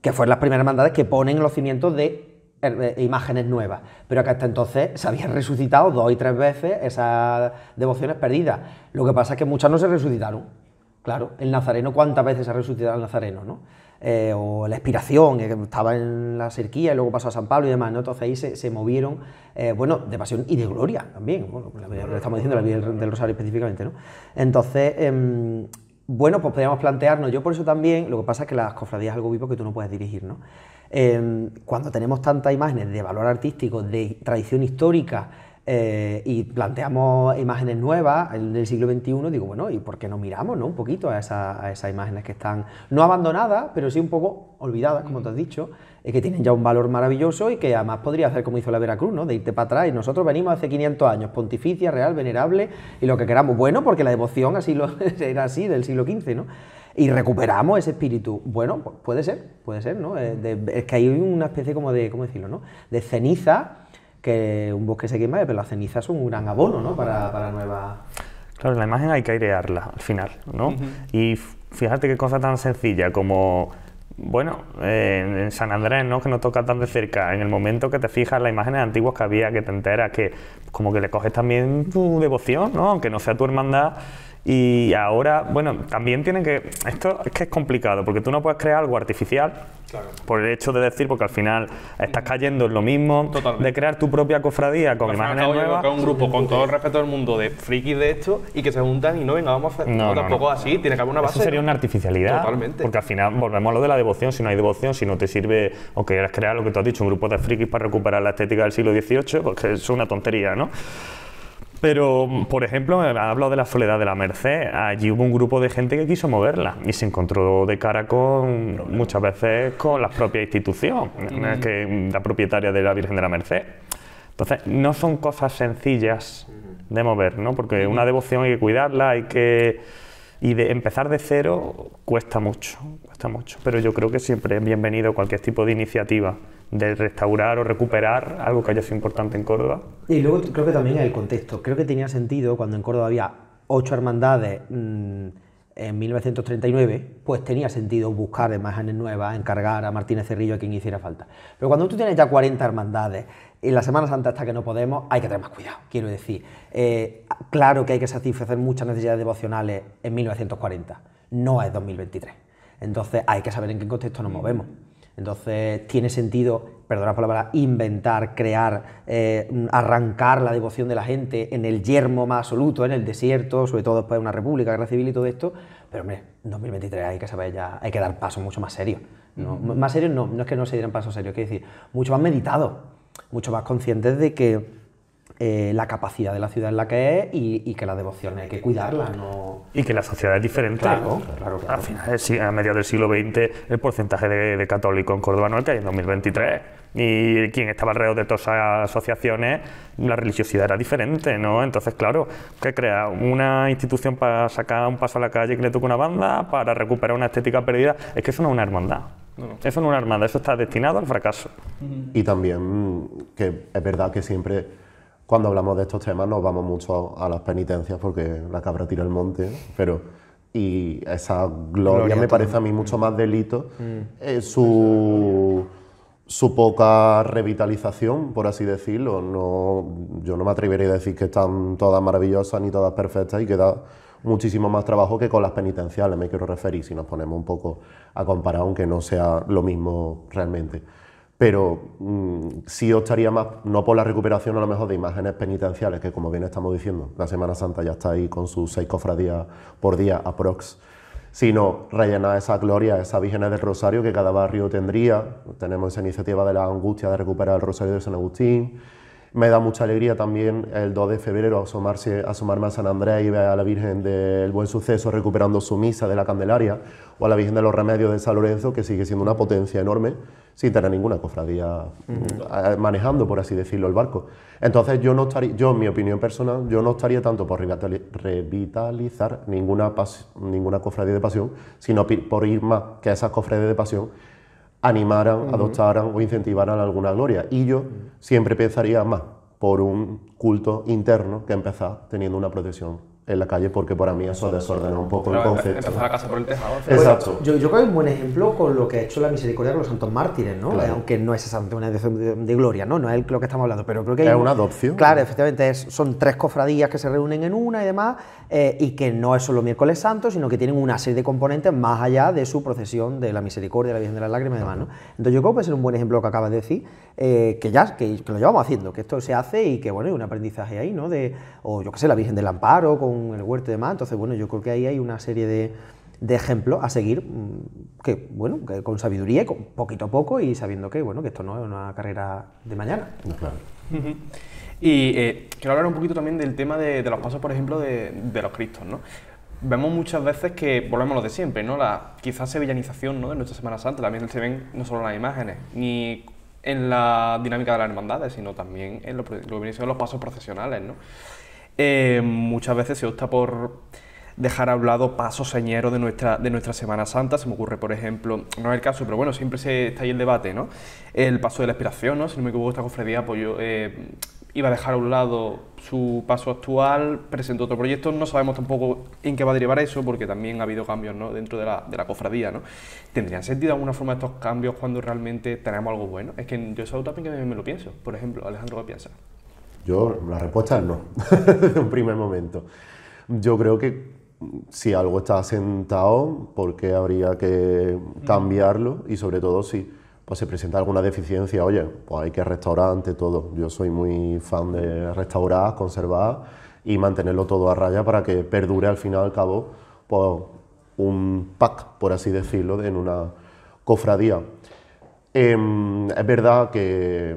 que fueron las primeras hermandades que ponen los cimientos de eh, imágenes nuevas. Pero que hasta entonces se habían resucitado dos y tres veces esas devociones perdidas. Lo que pasa es que muchas no se resucitaron. Claro, el nazareno, ¿cuántas veces se ha resucitado el nazareno? ¿no? Eh, o la expiración, eh, que estaba en la cerquía y luego pasó a San Pablo y demás, Entonces ahí se, movieron, bueno, de pasión y de gloria también, bueno, estamos diciendo la vida del, Rosario específicamente, ¿no? Entonces, em, bueno, pues podríamos plantearnos, yo por eso también, lo que pasa es que las cofradías es algo vivo que tú no puedes dirigir, ¿no? Em, cuando tenemos tantas imágenes de valor artístico, de tradición histórica, eh, y planteamos imágenes nuevas del siglo XXI, digo, bueno, ¿y por qué no miramos ¿no? un poquito a, esas imágenes que están no abandonadas, pero sí un poco olvidadas, como te has dicho, que tienen ya un valor maravilloso y que además podría hacer como hizo la Veracruz, ¿no? de irte para atrás y nosotros venimos hace 500 años, pontificia, real, venerable y lo que queramos, bueno, porque la devoción así era así del siglo XV, ¿no? y recuperamos ese espíritu. Bueno, pues puede ser, puede ser, ¿no? Eh, es que hay una especie como de, ¿cómo decirlo, no? De ceniza que un bosque se quema, pero las cenizas son un gran abono ¿no? para, para nuevas... Claro, la imagen hay que airearla al final, ¿no? Y fíjate qué cosa tan sencilla como bueno, en San Andrés, ¿no? Que no toca tan de cerca. En el momento que te fijas las imágenes antiguas que había, que te enteras, que como que le coges también tu devoción, ¿no? Aunque no sea tu hermandad, y ahora, bueno, también tienen que. Esto es que es complicado, porque tú no puedes crear algo artificial por el hecho de decir, porque al final estás cayendo en lo mismo, de crear tu propia cofradía con imágenes nuevas. un grupo con todo el respeto del mundo de frikis de esto y que se juntan y no, venga, vamos a hacer. tampoco así, tiene que haber una base. Eso sería una artificialidad. Porque al final volvemos a lo de la devoción. Si no hay devoción, si no te sirve o quieres crear lo que tú has dicho, un grupo de frikis para recuperar la estética del siglo XVIII, porque pues es una tontería, ¿no? Pero, por ejemplo, ha hablado de la soledad de la Merced. Allí hubo un grupo de gente que quiso moverla y se encontró de cara con muchas veces con la propia institución, mm. que la propietaria de la Virgen de la Merced. Entonces, no son cosas sencillas de mover, ¿no? Porque una devoción hay que cuidarla, hay que y de empezar de cero cuesta mucho mucho. Pero yo creo que siempre es bienvenido cualquier tipo de iniciativa de restaurar o recuperar algo que haya sido importante en Córdoba. Y luego creo que también el contexto. Creo que tenía sentido cuando en Córdoba había ocho hermandades mm, en 1939, pues tenía sentido buscar imágenes nuevas, encargar a Martínez Cerrillo a quien hiciera falta. Pero cuando tú tienes ya 40 hermandades, y la Semana Santa está que no podemos, hay que tener más cuidado, quiero decir. Eh, claro que hay que satisfacer muchas necesidades devocionales en 1940, no es 2023. Entonces hay que saber en qué contexto nos mm. movemos. Entonces tiene sentido, perdona la palabra, inventar, crear, eh, mm, arrancar la devoción de la gente en el yermo más absoluto, en el desierto, sobre todo después de una república, guerra civil y todo esto. Pero hombre, en 2023 hay que saber ya, hay que dar pasos mucho más serios. Mm. Más serios no, no es que no se dieran pasos serios, quiero decir, mucho más meditados, mucho más conscientes de que eh, la capacidad de la ciudad en la que es y, que la devoción hay que cuidarla. No... Y que la sociedad es diferente. Claro, claro, Al final, a mediados del siglo XX, el porcentaje de, católicos en Córdoba no es que hay en 2023 y quien estaba alrededor de todas esas asociaciones, la religiosidad era diferente, ¿no? Entonces, claro, que crea? ¿Una institución para sacar un paso a la calle que le toque una banda, para recuperar una estética perdida? Es que eso no es una hermandad. Eso no es una hermandad, eso está destinado al fracaso. Y también que es verdad que siempre cuando hablamos de estos temas nos vamos mucho a, las penitencias porque la cabra tira el monte, pero y esa gloria, me parece a mí mucho más delito mm. eh, su, su poca revitalización, por así decirlo. No, yo no me atrevería a decir que están todas maravillosas ni todas perfectas y queda muchísimo más trabajo que con las penitenciales, me quiero referir, si nos ponemos un poco a comparar, aunque no sea lo mismo realmente pero mm, sí optaría más, no por la recuperación a lo mejor de imágenes penitenciales, que como bien estamos diciendo, la Semana Santa ya está ahí con sus seis cofradías por día aprox, sino rellenar esa gloria, esa Virgen del Rosario que cada barrio tendría. Tenemos esa iniciativa de la angustia de recuperar el Rosario de San Agustín, me da mucha alegría también el 2 de febrero asomarse, asomarme a San Andrés y ver a la Virgen del Buen Suceso recuperando su misa de la Candelaria o a la Virgen de los Remedios de San Lorenzo, que sigue siendo una potencia enorme sin tener ninguna cofradía mm. eh, manejando, por así decirlo, el barco. Entonces yo no estaría, yo en mi opinión personal, yo no estaría tanto por revitalizar ninguna, ninguna cofradía de pasión, sino por ir más que esas cofradías de pasión animaran, adoptaran o incentivaran alguna gloria. Y yo siempre pensaría más por un culto interno que empezar teniendo una protección en la calle porque para mí eso desordena un poco el concepto. Exacto. Yo, creo que es un buen ejemplo con lo que ha hecho la misericordia con los santos mártires, ¿no? Aunque no es exactamente una de, gloria, ¿no? No es lo que estamos hablando, pero creo que... Es una adopción. Claro, efectivamente, son tres cofradías que se reúnen en una y demás, eh, y que no es solo miércoles santo, sino que tienen una serie de componentes más allá de su procesión de la misericordia, la Virgen de las Lágrimas y demás, ¿no? Entonces yo creo que puede ser un buen ejemplo que acabas de decir, eh, que ya que, lo llevamos haciendo, que esto se hace y que, bueno, hay un aprendizaje ahí, ¿no? De, o yo qué sé, la Virgen del Amparo, con el huerto y demás. Entonces, bueno, yo creo que ahí hay una serie de, de ejemplos a seguir, mm, que bueno, con sabiduría, con poquito a poco y sabiendo que, bueno, que esto no es una carrera de mañana. Y eh, quiero hablar un poquito también del tema de, los pasos, por ejemplo, de, los cristos, ¿no? vemos muchas veces que volvemos a lo de siempre, ¿no? La quizás sevillanización ¿no? de nuestra Semana Santa también se ven no solo en las imágenes, ni en la dinámica de las hermandades, sino también en lo, lo que viene siendo los pasos procesionales, ¿no? Eh, muchas veces se opta por dejar a un lado de nuestra, de nuestra Semana Santa. Se me ocurre, por ejemplo, no es el caso, pero bueno, siempre se, está ahí el debate, ¿no? El paso de la expiración, ¿no? Si no me equivoco, esta cofradía pues yo, eh, iba a dejar a un lado su paso actual, presentó otro proyecto, no sabemos tampoco en qué va a derivar eso, porque también ha habido cambios ¿no? dentro de la, de la cofradía, ¿no? ¿Tendrían sentido alguna forma estos cambios cuando realmente tenemos algo bueno? Es que yo eso también que me, me lo pienso, por ejemplo, Alejandro, ¿qué piensa? Yo, la respuesta es no, en un primer momento. Yo creo que mm, si algo está asentado, ¿por qué habría que cambiarlo? Y sobre todo si pues, se presenta alguna deficiencia, oye, pues hay que restaurar ante todo. Yo soy muy fan de restaurar, conservar y mantenerlo todo a raya para que perdure al final al cabo pues, un pack, por así decirlo, en una cofradía. Em, es verdad que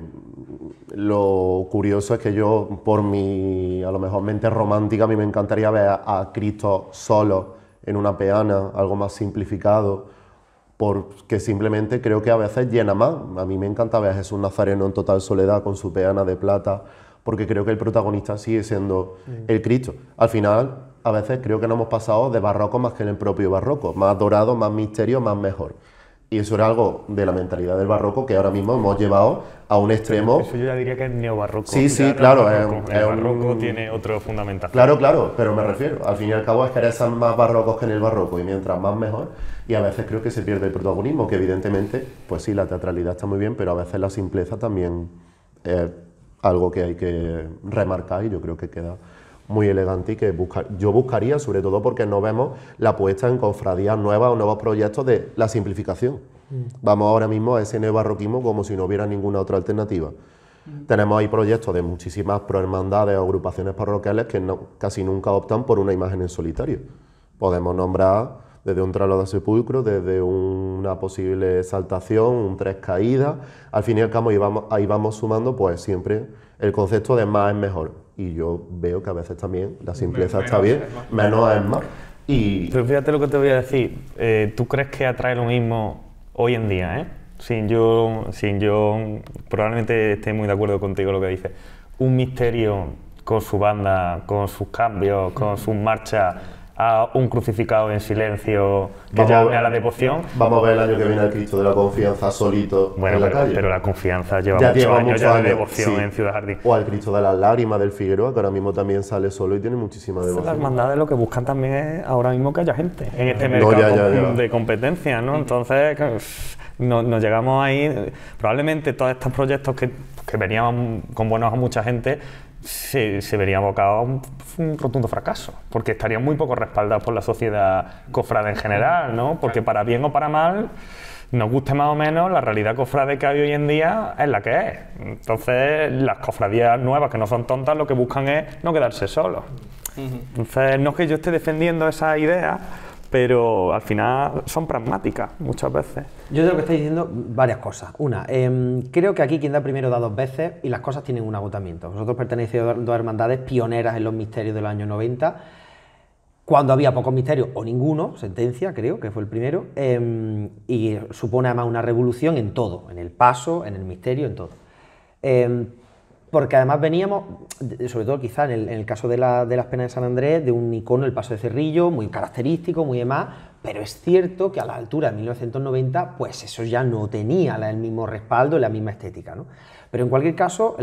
lo curioso es que yo, por mi, a lo mejor mente romántica, a mí me encantaría ver a, Cristo solo en una peana, algo más simplificado, porque simplemente creo que a veces llena más. A mí me encanta ver a Jesús Nazareno en total soledad con su peana de plata, porque creo que el protagonista sigue siendo el Cristo. Al final, a veces creo que no hemos pasado de barroco más que en el propio barroco, más dorado, más misterio, más mejor. Y eso era algo de la mentalidad del barroco que ahora mismo hemos llevado a un extremo. Eso yo ya diría que es neobarroco. Sí, sí, claro. Eh, el barroco tiene otro fundamental. Claro, claro, pero me refiero. Al fin y al cabo es que ahora más barrocos que en el barroco y mientras más mejor. Y a veces creo que se pierde el protagonismo, que evidentemente, pues sí, la teatralidad está muy bien, pero a veces la simpleza también es algo que hay que remarcar y yo creo que queda muy elegante y que yo buscaría, sobre todo porque no vemos la puesta en cofradías nuevas o nuevos proyectos de la simplificación. Mm. Vamos ahora mismo a ese neobarroquismo como si no hubiera ninguna otra alternativa. Mm. Tenemos ahí proyectos de muchísimas prohermandades o agrupaciones parroquiales que casi nunca optan por una imagen en solitario. Podemos nombrar desde un traslado de sepulcro, desde una posible saltación, un tres caídas. Al fin y al cabo, ahí vamos, ahí vamos sumando, pues siempre el concepto de más es mejor y yo veo que a veces también la simpleza está bien, menos es más. Y Pero fíjate lo que te voy a decir, eh, ¿tú crees que atrae lo mismo hoy en día? Eh? Sin, yo, sin yo, probablemente esté muy de acuerdo contigo lo que dices, un misterio con su banda, con sus cambios, con sus marchas a un crucificado en silencio que a, la devoción. Vamos a ver el año que viene el Cristo de la confianza solito bueno, pero, la confianza lleva muchos años devoción en Ciudad Jardín. O al Cristo de las lágrimas del Figueroa, que ahora mismo también sale solo y tiene muchísima devoción. Las hermandades lo que buscan también es ahora mismo que haya gente en este mercado de competencia, ¿no? Entonces, nos, llegamos ahí. Probablemente todos estos proyectos que, que venían con buenos a mucha gente se, vería abocado a un, rotundo fracaso, porque estaría muy poco respaldado por la sociedad cofrada en general, ¿no? Porque para bien o para mal, nos guste más o menos, la realidad cofrade que hay hoy en día es la que es. Entonces, las cofradías nuevas, que no son tontas, lo que buscan es no quedarse solos. Entonces, no es que yo esté defendiendo esa idea, pero al final son pragmáticas muchas veces. Yo creo que estáis diciendo varias cosas. Una, em, creo que aquí quien da primero da dos veces y las cosas tienen un agotamiento. Vosotros pertenecéis a dos hermandades pioneras en los misterios del año 90, cuando había pocos misterios o ninguno, sentencia creo que fue el primero, em, y supone además una revolución en todo, en el paso, en el misterio, en todo. Em, porque además veníamos, sobre todo quizá en el, caso de, las penas de San Andrés, de un icono, el paso de Cerrillo, muy característico, muy demás, pero es cierto que a la altura de 1990, pues eso ya no tenía el mismo respaldo, y la misma estética. Pero en cualquier caso, mm,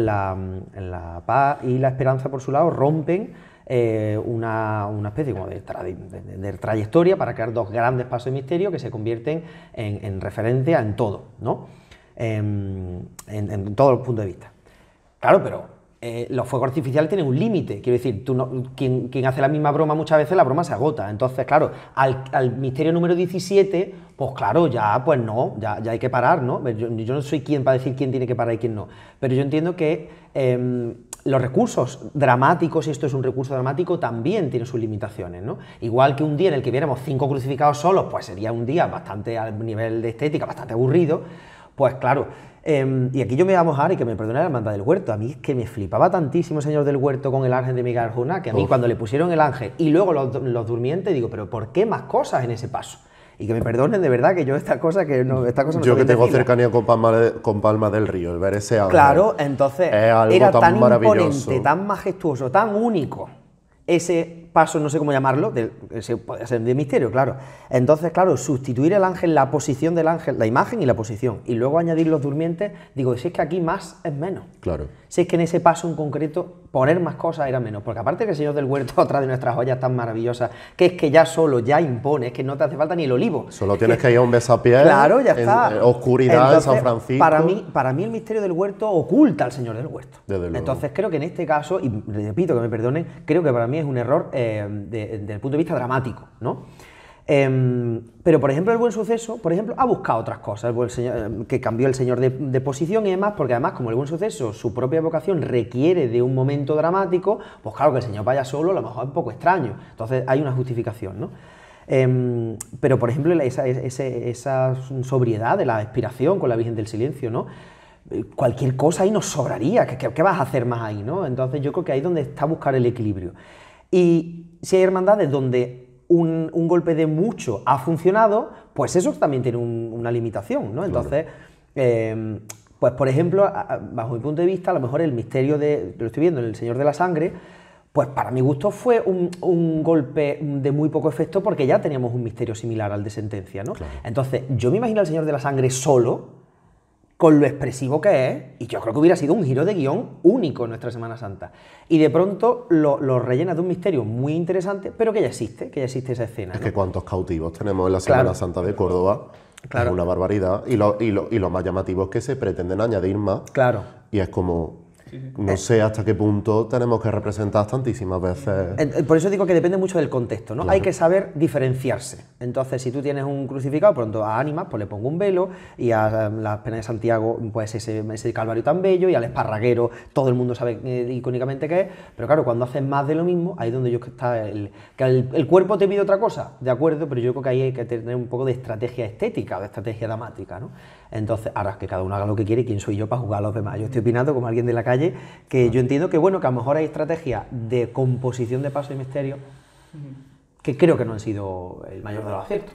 la, paz y la esperanza por su lado rompen eh, una, especie de, trayectoria para crear dos grandes pasos de misterio que se convierten en, referencia en todo, ¿no? Em, en todos los puntos de vista. Claro, pero eh, los fuegos artificiales tienen un límite. Quiero decir, tú no, quien, hace la misma broma muchas veces, la broma se agota. Entonces, claro, al, misterio número 17, pues claro, ya pues no, ya, hay que parar, ¿no? Yo, no soy quien para decir quién tiene que parar y quién no. Pero yo entiendo que em, los recursos dramáticos, y esto es un recurso dramático, también tiene sus limitaciones, ¿no? Igual que un día en el que viéramos cinco crucificados solos, pues sería un día bastante, a nivel de estética, bastante aburrido, pues claro Em, y aquí yo me voy a mojar y que me perdone la hermandad del huerto. A mí es que me flipaba tantísimo el señor del huerto con el ángel de Miguel Arjuna, que a mí cuando le pusieron el ángel y luego los, los, durmientes, digo, pero ¿por qué más cosas en ese paso? Y que me perdonen de verdad que yo esta cosa que no, esta cosa Yo que tengo cercanía con Palma, con Palma del Río, el ver ese ángel. Claro, entonces era tan, imponente, tan majestuoso, tan único ese paso, no sé cómo llamarlo, eh, de, misterio, claro. Entonces, claro, sustituir el ángel, la posición del ángel, la imagen y la posición, y luego añadir los durmientes, digo, si es que aquí más es menos. Claro. Si es que en ese paso en concreto poner más cosas era menos, porque aparte que el Señor del Huerto, otra de nuestras joyas tan maravillosas, que es que ya solo, ya impone, que no te hace falta ni el olivo. Solo tienes que ir a un besapié. Claro, ya está. oscuridad San Francisco. Para mí, para mí el misterio del huerto oculta al Señor del Huerto. Entonces creo que en este caso, y repito que me perdonen, creo que para mí es un error. Eh, desde el punto de vista dramático, em, pero, por ejemplo, el buen suceso, por ejemplo, ha buscado otras cosas, em, que cambió el señor de, posición y demás, porque además, como el buen suceso, su propia vocación requiere de un momento dramático, pues claro que el señor vaya solo, a lo mejor es un poco extraño. Entonces hay una justificación, em, pero, por ejemplo, esa, sobriedad de la aspiración con la Virgen del Silencio, ¿no? Eh, cualquier cosa ahí nos sobraría, ¿qué, vas a hacer más ahí, Entonces yo creo que ahí es donde está buscar el equilibrio. Y si hay hermandades donde un, golpe de mucho ha funcionado, pues eso también tiene una limitación, ¿no? Entonces, em, pues por ejemplo, bajo mi punto de vista, a lo mejor el misterio de, lo estoy viendo en El Señor de la Sangre, pues para mi gusto fue un, golpe de muy poco efecto porque ya teníamos un misterio similar al de sentencia, ¿no? Entonces, yo me imagino al Señor de la Sangre solo, con lo expresivo que es, y yo creo que hubiera sido un giro de guión único en nuestra Semana Santa. Y de pronto lo, lo rellena de un misterio muy interesante, pero que ya existe, que ya existe esa escena. Es que cuántos cautivos tenemos en la Semana Santa de Córdoba. Claro. Es una barbaridad. Y lo, y lo, más llamativo es que se pretenden añadir más. Claro. Y es como, no eh, sé hasta qué punto tenemos que representar tantísimas veces. Eh, por eso digo que depende mucho del contexto, ¿no? Hay que saber diferenciarse. Entonces, si tú tienes un crucificado, pronto a Ánimas, pues le pongo un velo, y a eh, las penas de Santiago, pues ese, ese, calvario tan bello, y al esparraguero, todo el mundo sabe icónicamente qué es. Pero claro, cuando haces más de lo mismo, ahí es donde yo está el, que el, cuerpo te pide otra cosa, de acuerdo, pero yo creo que ahí hay que tener un poco de estrategia estética, de estrategia dramática, ¿no? Entonces, ahora es que cada uno haga lo que quiere, ¿quién soy yo para jugar a los demás? Yo estoy opinando como alguien de la calle que yo entiendo que, bueno, que a lo mejor hay estrategias de composición de paso y misterio que creo que no han sido el mayor de los aciertos.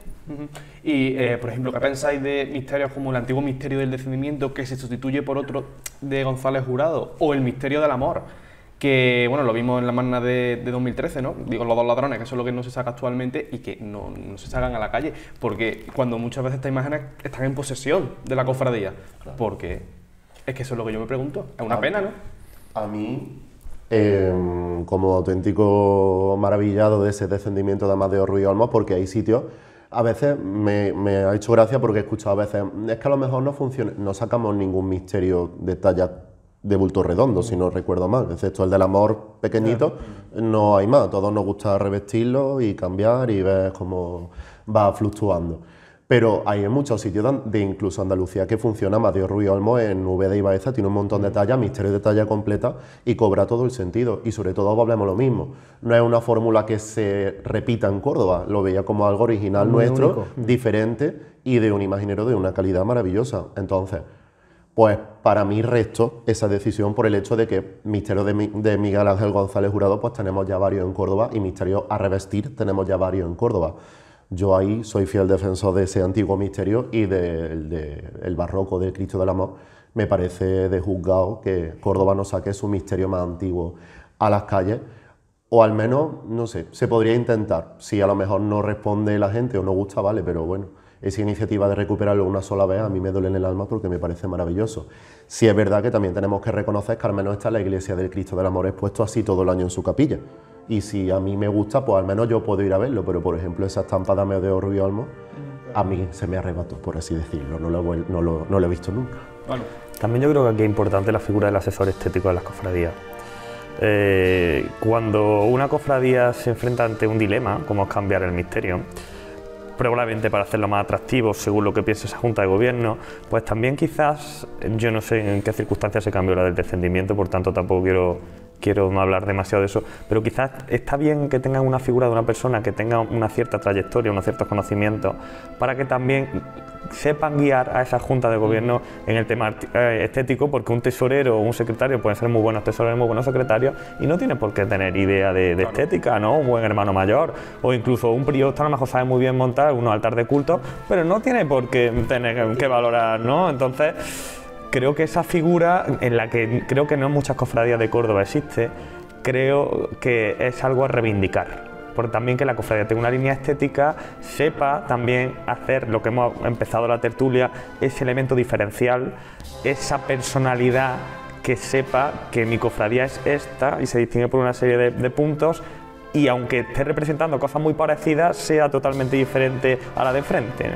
Y, eh, por ejemplo, ¿qué pensáis de misterios como el antiguo misterio del descendimiento que se sustituye por otro de González Jurado o el misterio del amor? que bueno, lo vimos en la magna de, 2013, ¿no? Digo, los dos ladrones, que eso es lo que no se saca actualmente y que no, se sacan a la calle, porque cuando muchas veces estas imágenes están en posesión de la cofradía, porque es que eso es lo que yo me pregunto. Es una pena, ¿no? A mí, em, como auténtico maravillado de ese descendimiento de Amadeo Ruiz Olmos, porque hay sitios, a veces me, ha hecho gracia porque he escuchado a veces, es que a lo mejor no funciona, no sacamos ningún misterio de talla de bulto redondo, si no recuerdo mal, excepto el del amor pequeñito, no hay más, todos nos gusta revestirlo y cambiar y ver cómo va fluctuando. Pero hay en muchos sitios de incluso Andalucía que funciona. Mateo Ruiz Olmo en Ubeda de Baeza tiene un montón de mm. talla, misterio de talla completa y cobra todo el sentido. Y sobre todo hablemos lo mismo. No es una fórmula que se repita en Córdoba, lo veía como algo original nuestro, mm. diferente y de un imaginero de una calidad maravillosa. Entonces, pues para mí resto esa decisión por el hecho de que Misterio de, de, Miguel Ángel González Jurado, pues tenemos ya varios en Córdoba y Misterio a revestir tenemos ya varios en Córdoba. Yo ahí soy fiel defensor de ese antiguo misterio y del de, barroco del Cristo del Amor. Me parece de juzgado que Córdoba no saque su misterio más antiguo a las calles, o al menos, no sé, se podría intentar. Si a lo mejor no responde la gente o no gusta, vale, pero bueno, esa iniciativa de recuperarlo una sola vez a mí me duele en el alma porque me parece maravilloso. Si es verdad que también tenemos que reconocer que al menos está la iglesia del Cristo del Amor expuesto así todo el año en su capilla. Y si a mí me gusta, pues al menos yo puedo ir a verlo, pero por ejemplo esa estampa de Amedeo Rubio Olmo a mí se me arrebató, por así decirlo, no lo, he visto nunca. También yo creo que aquí es importante la figura del asesor estético de las cofradías. Eh, cuando una cofradía se enfrenta ante un dilema, como es cambiar el misterio, probablemente para hacerlo más atractivo según lo que piensa esa Junta de Gobierno, pues también quizás, yo no sé en qué circunstancias se cambió la del descendimiento, por tanto tampoco quiero quiero no hablar demasiado de eso, pero quizás está bien que tengan una figura de una persona que tenga una cierta trayectoria, unos ciertos conocimientos, para que también sepan guiar a esa junta de gobierno en el tema eh, estético, porque un tesorero o un secretario pueden ser muy buenos tesoreros, muy buenos secretarios, y no tiene por qué tener idea de, estética, ¿no? Un buen hermano mayor, o incluso un priosta a lo mejor sabe muy bien montar unos altar de culto, pero no tiene por qué tener que valorar, ¿no? Entonces Creo que esa figura, en la que creo que no muchas cofradías de Córdoba existe, creo que es algo a reivindicar. Por también que la cofradía tenga una línea estética, sepa también hacer lo que hemos empezado la tertulia, ese elemento diferencial, esa personalidad que sepa que mi cofradía es esta y se distingue por una serie de, puntos y aunque esté representando cosas muy parecidas, sea totalmente diferente a la de frente.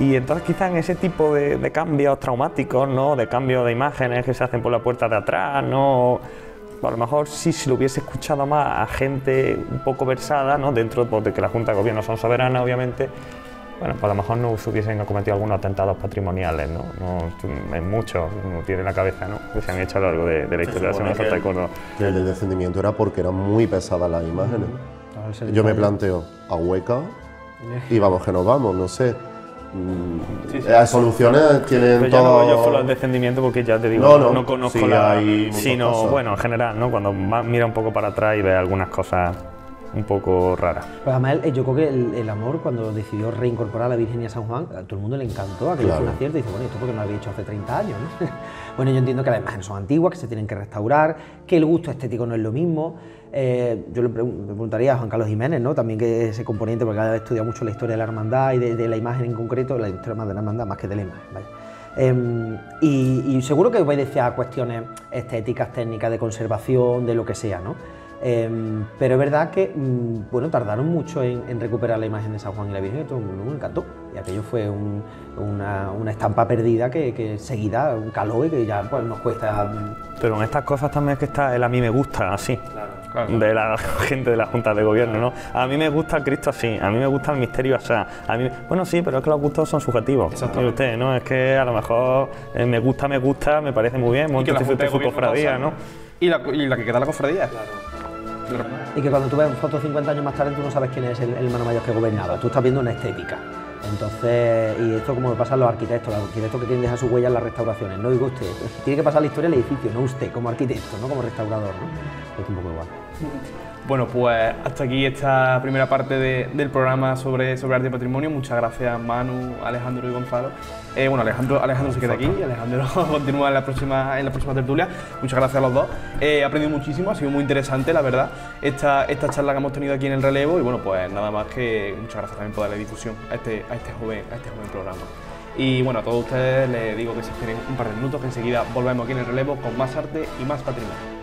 Y entonces quizás en ese tipo de, cambios traumáticos, ¿no? De cambios de imágenes que se hacen por la puerta de atrás, ¿no? a lo mejor si se lo hubiese escuchado más a gente un poco versada, ¿no? dentro pues, de que la Junta de Gobierno son soberanas, obviamente, bueno, pues a lo mejor no se hubiesen cometido algunos atentados patrimoniales, ¿no? no hay muchos, no tiene la cabeza, ¿no? Que se han hecho a lo largo de, la historia de la Semana de Córdoba. El descendimiento era porque eran muy pesadas las imágenes. Yo me planteo, a hueca y vamos que nos vamos, no sé hay Las soluciones tienen todo. yo solo los descendimiento porque ya te digo, no, conozco la. sino, bueno, en general, ¿no? Cuando mira un poco para atrás y ve algunas cosas un poco raras. Pues además, eh, yo creo que el, amor, cuando decidió reincorporar a la Virgen y a San Juan, a todo el mundo le encantó, que claro. fue un acierto, y dice, bueno, esto porque no lo había hecho hace 30 años, ¿no? bueno, yo entiendo que las imágenes son antiguas, que se tienen que restaurar, que el gusto estético no es lo mismo eh, yo le, preguntaría a Juan Carlos Jiménez, ¿no? También que ese componente, porque ha estudiado mucho la historia de la hermandad y de, la imagen en concreto, la historia de la hermandad más que de la imagen, em, y, seguro que voy a decir cuestiones estéticas, técnicas, de conservación, de lo que sea, ¿no? Em, pero es verdad que mm, bueno, tardaron mucho en, recuperar la imagen de San Juan y la Virgen, y todo el mundo me encantó. Y aquello fue una, estampa perdida que, que seguida, un caló y que ya pues, nos cuesta. Mm, pero en estas cosas también es que está el a mí me gusta, así de la gente de la Junta de Gobierno, ¿no? A mí me gusta el Cristo así, a mí me gusta el misterio así, a mí... Bueno, sí, pero es que los gustos son subjetivos. Y usted, ¿no? Es que a lo mejor eh, me gusta, me gusta, me parece muy bien, su cofradía, ¿no? Y la, que queda la cofradía. Claro. Y que cuando tú ves fotos 50 años más tarde, tú no sabes quién es el, hermano mayor que gobernaba, tú estás viendo una estética. Entonces, y esto como pasa a los arquitectos, los arquitectos que quieren dejar su huella en las restauraciones, no digo usted, tiene que pasar la historia del edificio, no usted como arquitecto, no como restaurador, ¿no? Es un poco igual. Bueno, pues hasta aquí esta primera parte del programa sobre, sobre arte y patrimonio. Muchas gracias Manu, Alejandro y Gonzalo. Eh, bueno, Alejandro, Alejandro se queda aquí, y Alejandro continúa en la próxima, en la próxima tertulia. Muchas gracias a los dos. Eh, he aprendido muchísimo, ha sido muy interesante, la verdad, esta, esta charla que hemos tenido aquí en el relevo. Y bueno, pues nada más que muchas gracias también por darle difusión a este, a este, joven, a este joven programa. Y bueno, a todos ustedes les digo que se esperen un par de minutos, que enseguida volvemos aquí en el relevo con más arte y más patrimonio.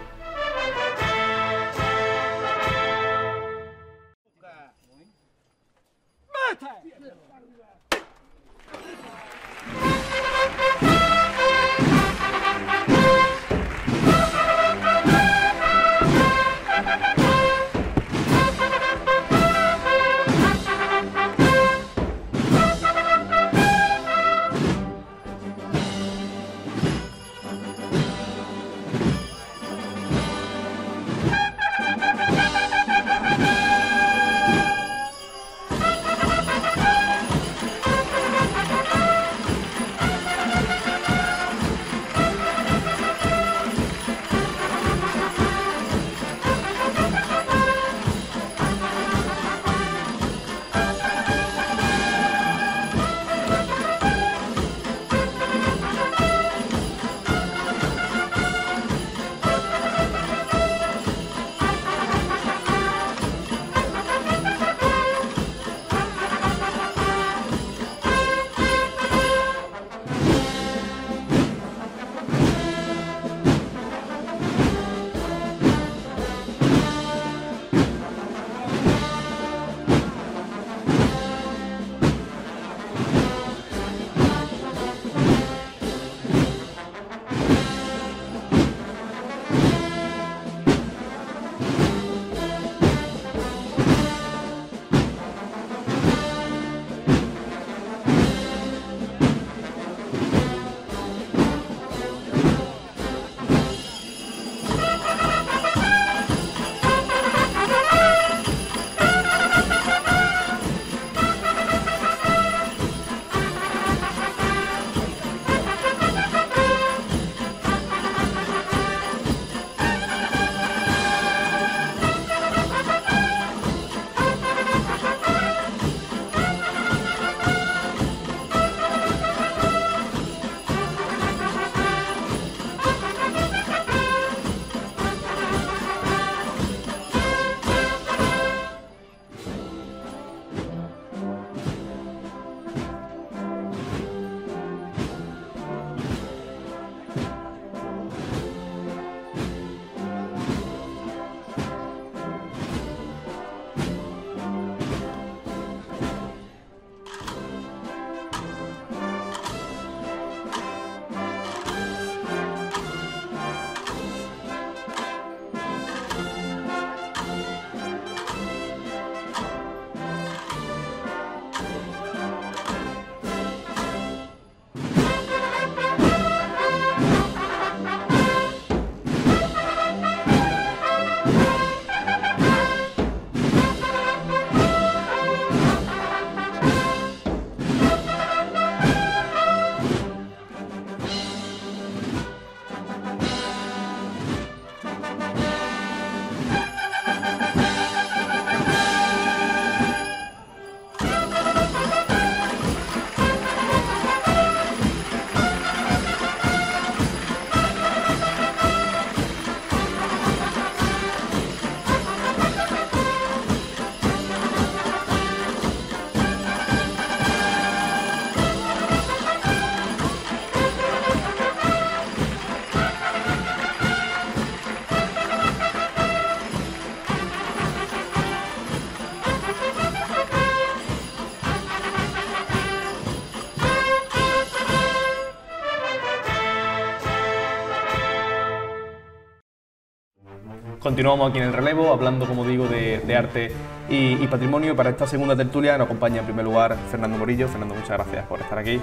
Continuamos aquí en el relevo, hablando, como digo, de, arte y, patrimonio. Para esta segunda tertulia nos acompaña en primer lugar Fernando Morillo. Fernando, muchas gracias por estar aquí.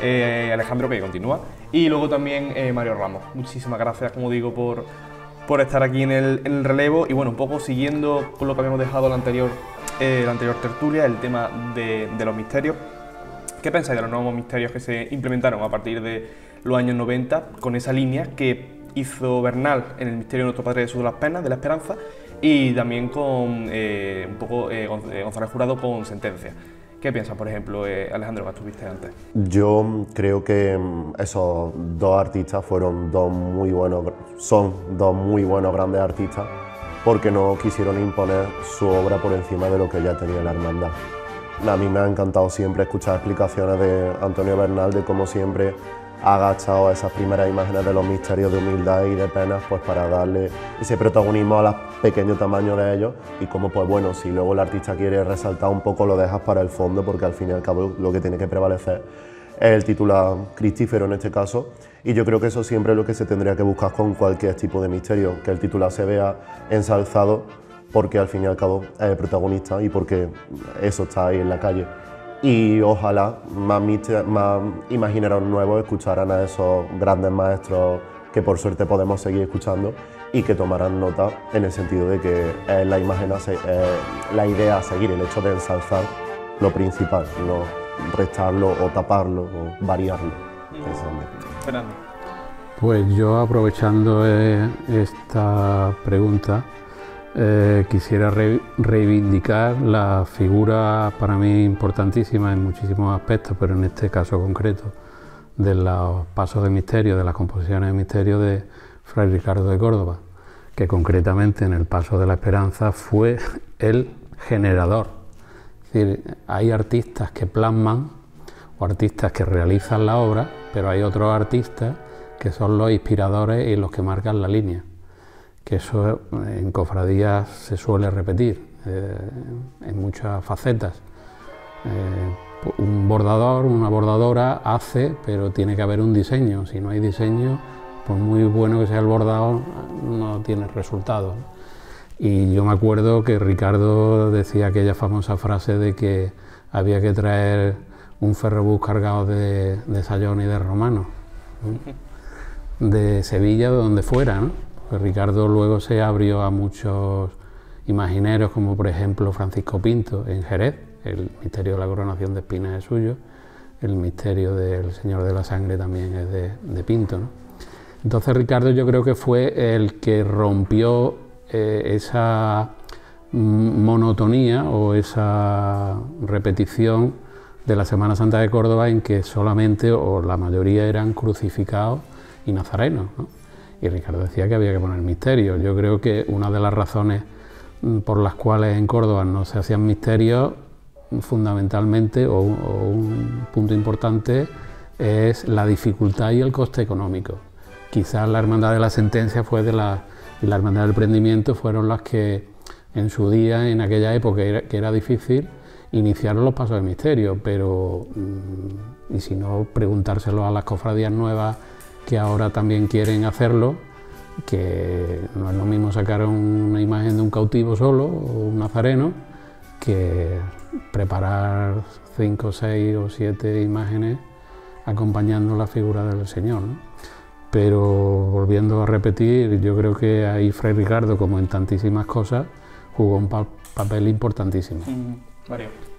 Eh, Alejandro, que continúa. Y luego también eh, Mario Ramos. Muchísimas gracias, como digo, por, por estar aquí en el, relevo. Y bueno, un poco siguiendo con lo que habíamos dejado la anterior, eh, la anterior tertulia, el tema de, de los misterios. ¿Qué pensáis de los nuevos misterios que se implementaron a partir de los años 90 con esa línea que hizo Bernal en el Misterio de nuestro Padre Jesús de las Penas, de la Esperanza, y también con eh, un poco eh, eh, González Jurado con Sentencia. ¿Qué piensas, por ejemplo, eh, Alejandro, que estuviste antes? Yo creo que mm, esos dos artistas fueron dos muy buenos, son dos muy buenos grandes artistas, porque no quisieron imponer su obra por encima de lo que ya tenía la hermandad. A mí me ha encantado siempre escuchar explicaciones de Antonio Bernal de cómo siempre agachado a esas primeras imágenes de los misterios de humildad y de penas, pues para darle ese protagonismo a los pequeños tamaño de ellos y como pues bueno, si luego el artista quiere resaltar un poco lo dejas para el fondo porque al fin y al cabo lo que tiene que prevalecer es el titular cristífero en este caso y yo creo que eso siempre es lo que se tendría que buscar con cualquier tipo de misterio, que el titular se vea ensalzado porque al fin y al cabo es el protagonista y porque eso está ahí en la calle y ojalá más, imaginarios nuevos escucharan a esos grandes maestros que por suerte podemos seguir escuchando y que tomarán nota en el sentido de que la imagen, es la idea a seguir, el hecho de ensalzar lo principal, no restarlo o taparlo o variarlo. Fernando. Pues yo aprovechando eh, esta pregunta, eh, quisiera reivindicar la figura para mí importantísima en muchísimos aspectos, pero en este caso concreto, de los pasos de misterio, de las composiciones de misterio de Fray Ricardo de Córdoba, que concretamente en el paso de la esperanza fue el generador. Es decir, hay artistas que plasman o artistas que realizan la obra, pero hay otros artistas que son los inspiradores y los que marcan la línea que eso en cofradías se suele repetir eh, en muchas facetas. Eh, un bordador, una bordadora hace, pero tiene que haber un diseño. Si no hay diseño, por muy bueno que sea el bordado, no tiene resultado. Y yo me acuerdo que Ricardo decía aquella famosa frase de que había que traer un ferrobús cargado de, de sayón y de romano, de Sevilla, de donde fuera. Pues Ricardo luego se abrió a muchos imagineros, como por ejemplo Francisco Pinto en Jerez, el misterio de la coronación de espinas es suyo, el misterio del Señor de la Sangre también es de, Pinto. ¿no? Entonces Ricardo yo creo que fue el que rompió eh, esa monotonía o esa repetición de la Semana Santa de Córdoba en que solamente o la mayoría eran crucificados y nazarenos. Y Ricardo decía que había que poner misterios. Yo creo que una de las razones mm, por las cuales en Córdoba no se hacían misterios, fundamentalmente, o, un punto importante, es la dificultad y el coste económico. Quizás la Hermandad de la Sentencia fue de la, y la Hermandad del Prendimiento fueron las que en su día, en aquella época que era difícil, iniciaron los pasos de misterio, pero mm, y si no, preguntárselo a las cofradías nuevas que ahora también quieren hacerlo, que no es lo mismo sacar una imagen de un cautivo solo o un nazareno que preparar cinco, seis o siete imágenes acompañando la figura del Señor. Pero volviendo a repetir, yo creo que ahí Fray Ricardo, como en tantísimas cosas, jugó un papel importantísimo. Mm,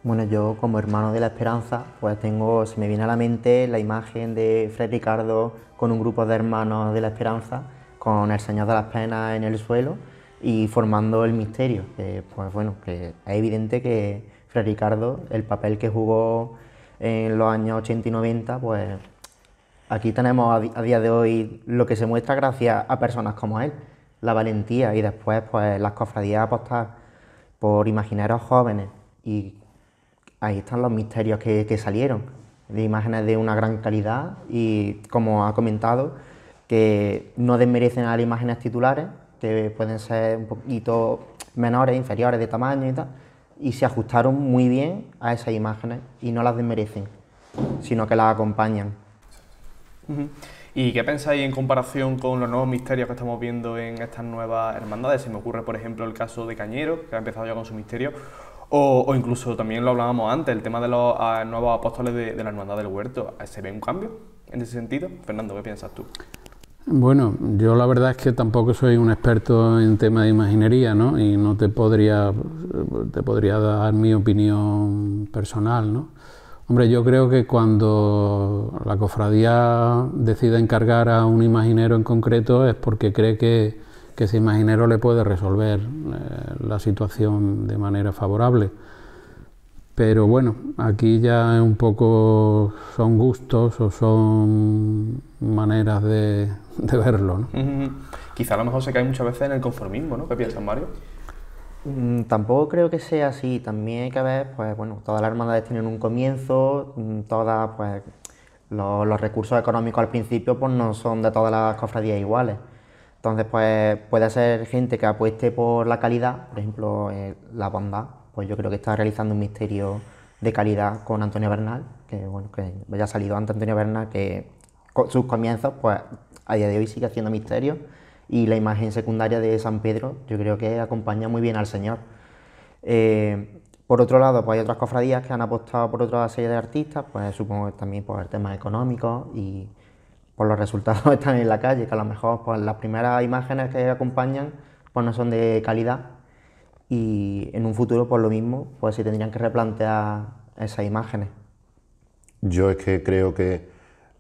bueno, yo como hermano de la esperanza, pues tengo, se me viene a la mente la imagen de Fred Ricardo con un grupo de hermanos de la esperanza, con el Señor de las Penas en el suelo y formando el misterio. pues bueno, es evidente que Fred Ricardo, el papel que jugó en los años 80 y 90, pues aquí tenemos a día de hoy lo que se muestra gracias a personas como él, la valentía y después pues las cofradías apostadas... por imagineros jóvenes y ahí están los misterios que, salieron, de imágenes de una gran calidad y, como ha comentado, que no desmerecen a las imágenes titulares, que pueden ser un poquito menores, inferiores de tamaño y tal, y se ajustaron muy bien a esas imágenes y no las desmerecen, sino que las acompañan. ¿Y qué pensáis en comparación con los nuevos misterios que estamos viendo en estas nuevas hermandades? Se me ocurre, por ejemplo, el caso de Cañero, que ha empezado ya con su misterio, o, incluso también lo hablábamos antes, el tema de los ah, nuevos apóstoles de, la hermandad del huerto. Ah, ¿Se ve un cambio en ese sentido? Fernando, ¿qué piensas tú? Bueno, yo la verdad es que tampoco soy un experto en tema de imaginería, ¿no? Y no te podría, te podría dar mi opinión personal, ¿no? Hombre, yo creo que cuando la cofradía decide encargar a un imaginero en concreto es porque cree que, que ese imaginero le puede resolver eh, la situación de manera favorable. Pero bueno, aquí ya un poco son gustos o son maneras de, verlo. ¿no? Quizá a lo mejor se cae muchas veces en el conformismo, ¿no? ¿Qué piensas, Mario? Mm, tampoco creo que sea así. También hay que ver, pues bueno, todas las hermandades tienen un comienzo, mm, todas, pues los, los recursos económicos al principio pues no son de todas las cofradías iguales. Entonces, pues puede ser gente que apueste por la calidad, por ejemplo, eh, la banda, pues yo creo que está realizando un misterio de calidad con Antonio Bernal, que bueno, que ya ha salido antes Antonio Bernal, que con sus comienzos, pues a día de hoy sigue haciendo misterio y la imagen secundaria de San Pedro yo creo que acompaña muy bien al Señor. Eh, por otro lado, pues hay otras cofradías que han apostado por otra serie de artistas, pues supongo que también por temas económicos y pues los resultados están en la calle, que a lo mejor pues, las primeras imágenes que acompañan pues no son de calidad y en un futuro por pues, lo mismo, pues se tendrían que replantear esas imágenes. Yo es que creo que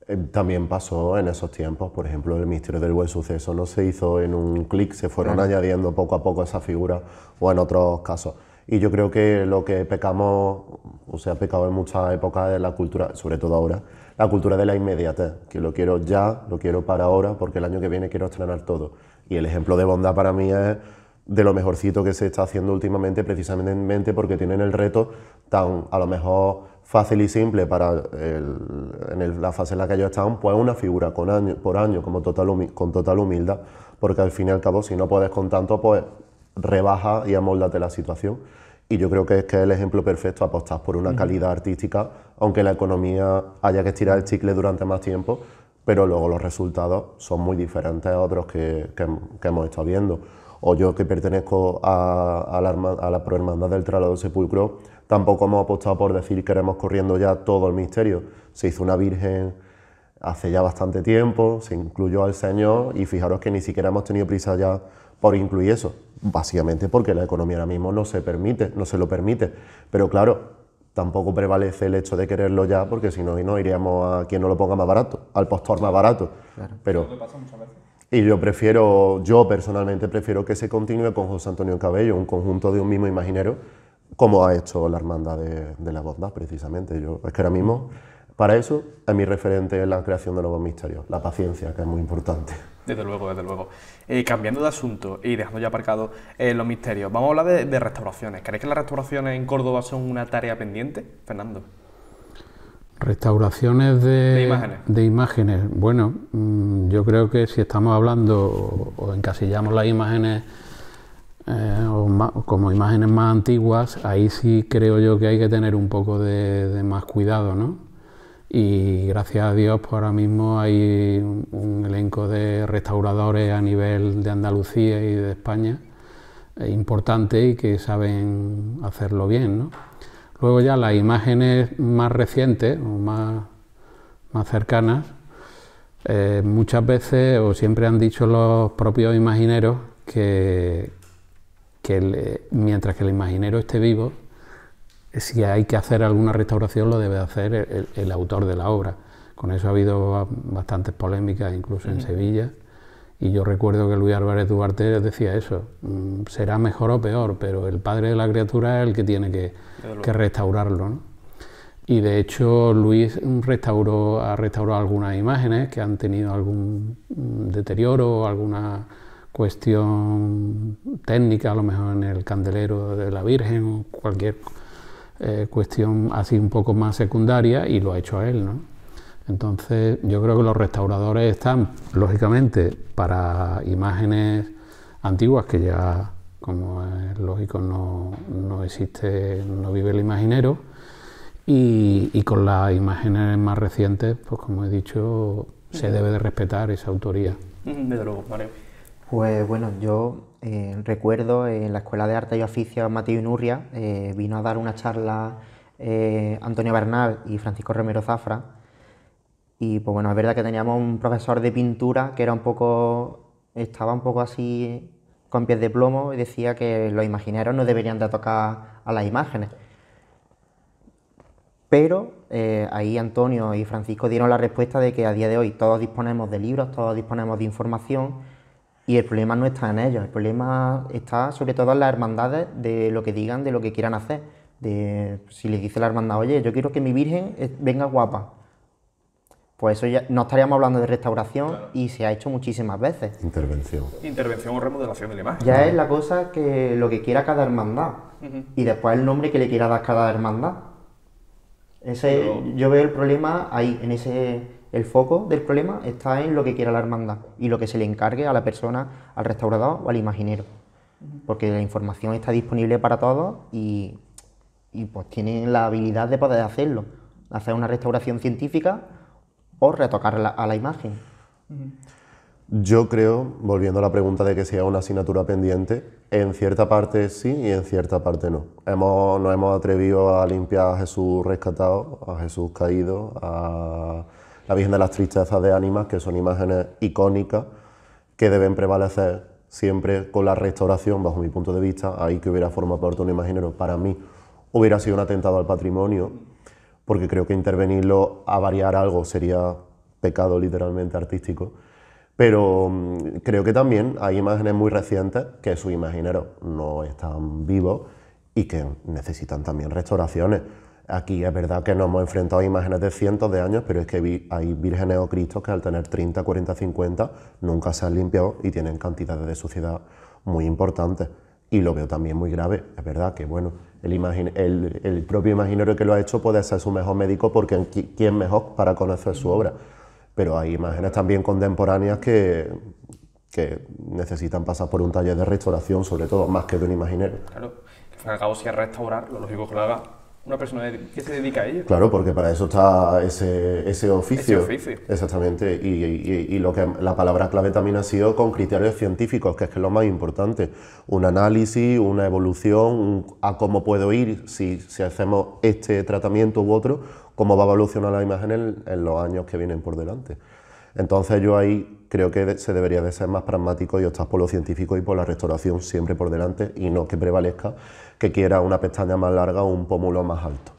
eh, también pasó en esos tiempos, por ejemplo, el misterio del Buen Suceso no se hizo en un clic, se fueron añadiendo poco a poco esa figura o en otros casos. Y yo creo que lo que pecamos, o sea, pecado en muchas épocas de la cultura, sobre todo ahora, la cultura de la inmediatez, que lo quiero ya, lo quiero para ahora, porque el año que viene quiero estrenar todo. Y el ejemplo de bondad para mí es de lo mejorcito que se está haciendo últimamente, precisamente porque tienen el reto tan, a lo mejor, fácil y simple para en la fase en la que ellos están, pues una figura por año, como con total humildad, porque al fin y al cabo, si no puedes con tanto, pues rebaja y amóldate la situación. Y yo creo que es que el ejemplo perfecto, apostar por una calidad artística, aunque la economía haya que estirar el chicle durante más tiempo, pero luego los resultados son muy diferentes a otros que, hemos estado viendo. O yo que pertenezco a, la, prohermandad del Tralado Sepulcro, tampoco hemos apostado por decir queremos corriendo ya todo el misterio. Se hizo una virgen hace ya bastante tiempo, se incluyó al Señor y fijaros que ni siquiera hemos tenido prisa ya por incluir eso, básicamente porque la economía ahora mismo no se permite, no se lo permite. Pero claro, tampoco prevalece el hecho de quererlo ya, porque si no, no iríamos a quien no lo ponga más barato, al postor más barato. Claro. Pero, y yo prefiero, yo personalmente prefiero que se continúe con José Antonio Cabello, un conjunto de un mismo imaginero, como ha hecho la Hermandad de, de la precisamente. Yo, es que ahora mismo para eso, a mi referente es la creación de nuevos misterios, la paciencia, que es muy importante. Desde luego, desde luego. Eh, cambiando de asunto y dejando ya aparcado eh, los misterios, vamos a hablar de, restauraciones. ¿Crees que las restauraciones en Córdoba son una tarea pendiente, Fernando? Restauraciones de, imágenes. Bueno, mm, yo creo que si estamos hablando o encasillamos las imágenes eh, como imágenes más antiguas, ahí sí creo yo que hay que tener un poco de, de más cuidado, ¿no? y gracias a Dios pues ahora mismo hay un, elenco de restauradores a nivel de Andalucía y de España eh, importante y que saben hacerlo bien. ¿no? Luego ya las imágenes más recientes o más, más cercanas, eh, muchas veces o siempre han dicho los propios imagineros que, que mientras que el imaginero esté vivo, si hay que hacer alguna restauración lo debe hacer el, autor de la obra. Con eso ha habido bastantes polémicas, incluso en Sevilla. Y yo recuerdo que Luis Álvarez Duarte decía eso, mm, será mejor o peor, pero el padre de la criatura es el que tiene que, restaurarlo. Y de hecho Luis restauró, ha restaurado algunas imágenes que han tenido algún mm, deterioro, alguna cuestión técnica, a lo mejor en el candelero de la Virgen o cualquier eh, cuestión así un poco más secundaria y lo ha hecho a él. ¿no? Entonces yo creo que los restauradores están, lógicamente, para imágenes antiguas que ya, como es lógico, no, existe, no vive el imaginero. Y, con las imágenes más recientes, pues como he dicho, se debe de respetar esa autoría. Pues bueno, yo eh, recuerdo eh, en la Escuela de Arte y Oficios Mateo Inurria, eh, vino a dar una charla Antonio Bernal y Francisco Romero Zafra. Y pues bueno, es verdad que teníamos un profesor de pintura que era un poco, estaba un poco así con pies de plomo y decía que los imaginarios no deberían de tocar a las imágenes. Pero ahí Antonio y Francisco dieron la respuesta de que a día de hoy todos disponemos de libros, todos disponemos de información y el problema no está en ellos, el problema está sobre todo en las hermandades de lo que digan, de lo que quieran hacer. De, si les dice la hermandad, oye, yo quiero que mi virgen eh, venga guapa, pues eso ya no estaríamos hablando de restauración y se ha hecho muchísimas veces. Intervención. Intervención o remodelación de la imagen. Ya es la cosa que lo que quiera cada hermandad y después el nombre que le quiera dar cada hermandad. Ese, Yo veo el problema ahí, en ese, el foco del problema está en lo que quiera la hermandad y lo que se le encargue a la persona, al restaurador o al imaginero. Porque la información está disponible para todos y, pues tienen la habilidad de poder hacerlo. Hacer una restauración científica o retocar a la imagen. Yo creo, volviendo a la pregunta de que sea una asignatura pendiente, en cierta parte sí y en cierta parte no. Hemos, nos hemos atrevido a limpiar a Jesús rescatado, a Jesús caído, a la Virgen de las Tristezas de Ánimas, que son imágenes icónicas que deben prevalecer siempre con la restauración, bajo mi punto de vista, ahí que hubiera formado parte un imaginero, para mí hubiera sido un atentado al patrimonio, porque creo que intervenirlo a variar algo sería pecado literalmente artístico. Pero mm, creo que también hay imágenes muy recientes que su imaginero no están vivos y que necesitan también restauraciones. Aquí es verdad que nos hemos enfrentado a imágenes de cientos de años, pero es que hay vírgenes o cristos que al tener 30, 40, 50 nunca se han limpiado y tienen cantidades de suciedad muy importantes. Y lo veo también muy grave. Es verdad que, bueno, el, el propio imaginario que lo ha hecho puede ser su mejor médico porque quién mejor para conocer su obra. Pero hay imágenes también contemporáneas que, que necesitan pasar por un taller de restauración, sobre todo, más que de un imaginario. Claro, que al cabo si es restaurar, lo lógico que lo haga una persona que se dedica a ello. Claro, porque para eso está ese, oficio. Exactamente. Y, lo que la palabra clave también ha sido con criterios científicos, que es lo más importante. Un análisis, una evolución, a cómo puedo ir si, hacemos este tratamiento u otro, cómo va a evolucionar la imagen en los años que vienen por delante. Entonces yo ahí creo que se debería de ser más pragmático y optar por lo científico y por la restauración siempre por delante y no que prevalezca que quiera una pestaña más larga o un pómulo más alto.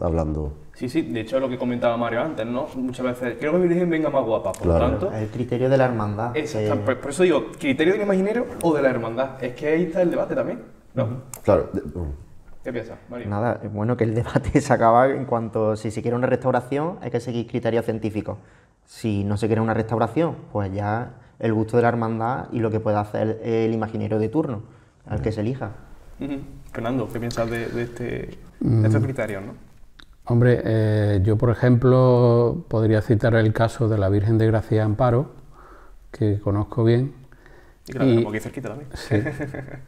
Hablando. Sí, sí, de hecho lo que comentaba Mario antes, ¿no? Muchas veces, creo que mi origen venga más guapa, por lo tanto... El criterio de la hermandad. Exacto, por, eso digo, criterio del imaginero o de la hermandad. Es que ahí está el debate también, ¿no? Claro. Mm. ¿Qué piensas, Mario? Nada, es bueno, que el debate se acaba en cuanto, si se quiere una restauración, hay que seguir criterios científicos. Si no se crea una restauración, pues ya el gusto de la hermandad y lo que pueda hacer el imaginero de turno, al que se elija. Fernando, ¿qué piensas de, este, mm. estos criterios? Hombre, eh, yo por ejemplo podría citar el caso de la Virgen de Gracia Amparo, que conozco bien. Y, cerquita también.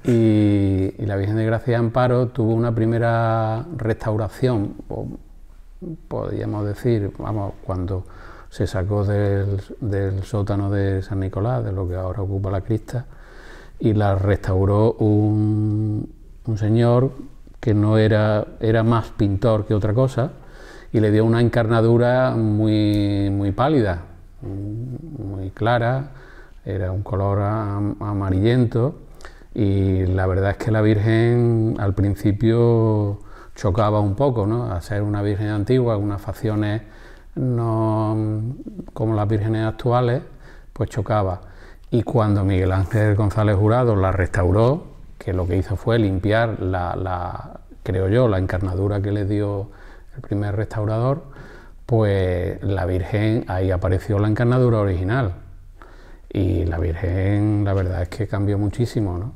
y, la Virgen de Gracia Amparo tuvo una primera restauración, podríamos decir, vamos, cuando se sacó del, del sótano de San Nicolás, de lo que ahora ocupa la crista, y la restauró un, señor que no era, era más pintor que otra cosa, y le dio una encarnadura muy, muy pálida, muy clara, era un color amarillento y la verdad es que la Virgen al principio chocaba un poco, ¿no? hacer ser una Virgen antigua, unas facciones no, como las vírgenes actuales, pues chocaba. Y cuando Miguel Ángel González Jurado la restauró, que lo que hizo fue limpiar la, creo yo, la encarnadura que le dio el primer restaurador, pues la Virgen, ahí apareció la encarnadura original. Y la Virgen, la verdad es que cambió muchísimo, ¿no?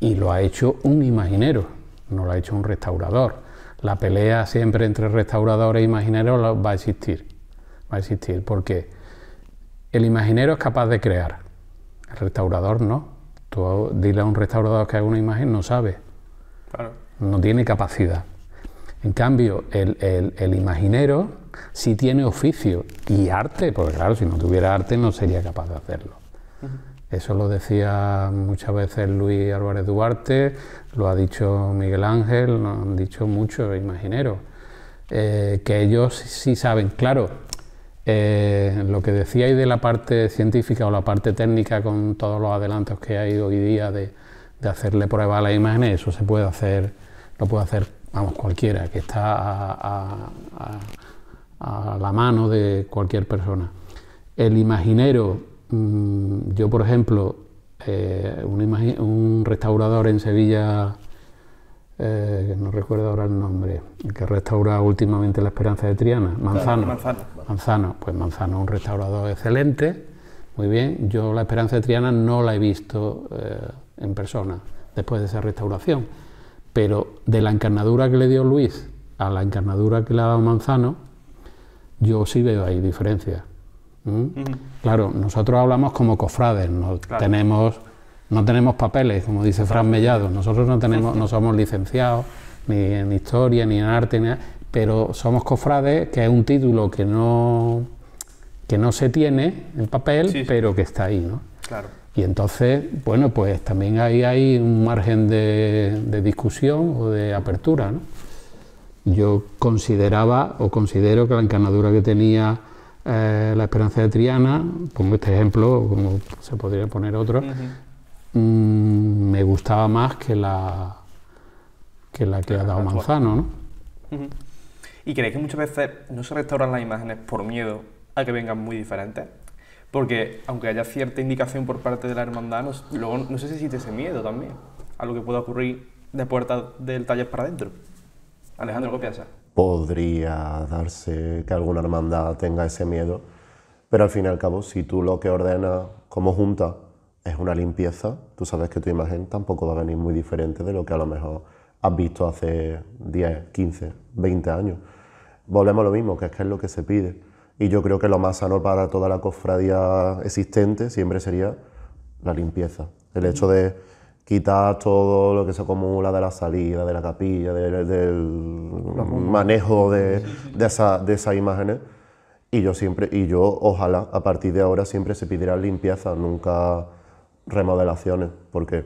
Y lo ha hecho un imaginero, no lo ha hecho un restaurador la pelea siempre entre restaurador e imaginero va a existir. Va a existir porque el imaginero es capaz de crear, el restaurador no. Tú dile a un restaurador que haga una imagen, no sabe. No tiene capacidad. En cambio, el, imaginero sí tiene oficio y arte, porque claro, si no tuviera arte no sería capaz de hacerlo. Eso lo decía muchas veces Luis Álvarez Duarte, lo ha dicho Miguel Ángel, lo han dicho muchos imagineros, eh, que ellos sí saben, claro, eh, lo que decíais de la parte científica o la parte técnica con todos los adelantos que hay hoy día de, hacerle prueba a la imagen, eso se puede hacer, lo puede hacer, vamos, cualquiera, que está a, a la mano de cualquier persona. El imaginero Mm, yo, por ejemplo, eh, un, restaurador en Sevilla, que eh, no recuerdo ahora el nombre, que restaura últimamente la Esperanza de Triana, Manzano. Manzano. Manzano, pues Manzano, un restaurador excelente, muy bien. Yo la Esperanza de Triana no la he visto eh, en persona después de esa restauración, pero de la encarnadura que le dio Luis a la encarnadura que le ha dado Manzano, yo sí veo ahí diferencias. Claro, nosotros hablamos como cofrades, no, tenemos, no tenemos papeles, como dice Fran Mellado, nosotros no, tenemos, no somos licenciados ni en historia, ni en arte, pero somos cofrades, que es un título que no, que no se tiene en papel, pero que está ahí. ¿no? Claro. Y entonces, bueno, pues también ahí hay un margen de, discusión o de apertura. Yo consideraba o considero que la encanadura que tenía eh, la Esperanza de Triana, pongo este ejemplo, como se podría poner otro, mm, me gustaba más que la que la que ha dado Manzano, ¿no? ¿Y creéis que muchas veces no se restauran las imágenes por miedo a que vengan muy diferentes? Porque aunque haya cierta indicación por parte de la hermandad, no, luego no sé si existe ese miedo también a lo que pueda ocurrir de puerta del taller para adentro. Alejandro, ¿qué piensas? podría darse que alguna hermandad tenga ese miedo, pero al fin y al cabo, si tú lo que ordenas como junta es una limpieza, tú sabes que tu imagen tampoco va a venir muy diferente de lo que a lo mejor has visto hace 10, 15, 20 años. Volvemos a lo mismo, que es que es lo que se pide. Y yo creo que lo más sano para toda la cofradía existente siempre sería la limpieza. El hecho de quitar todo lo que se acumula de la salida, de la capilla, del de, manejo de, de esas imágenes. Y yo siempre, y yo ojalá a partir de ahora siempre se pidiera limpieza, nunca remodelaciones, porque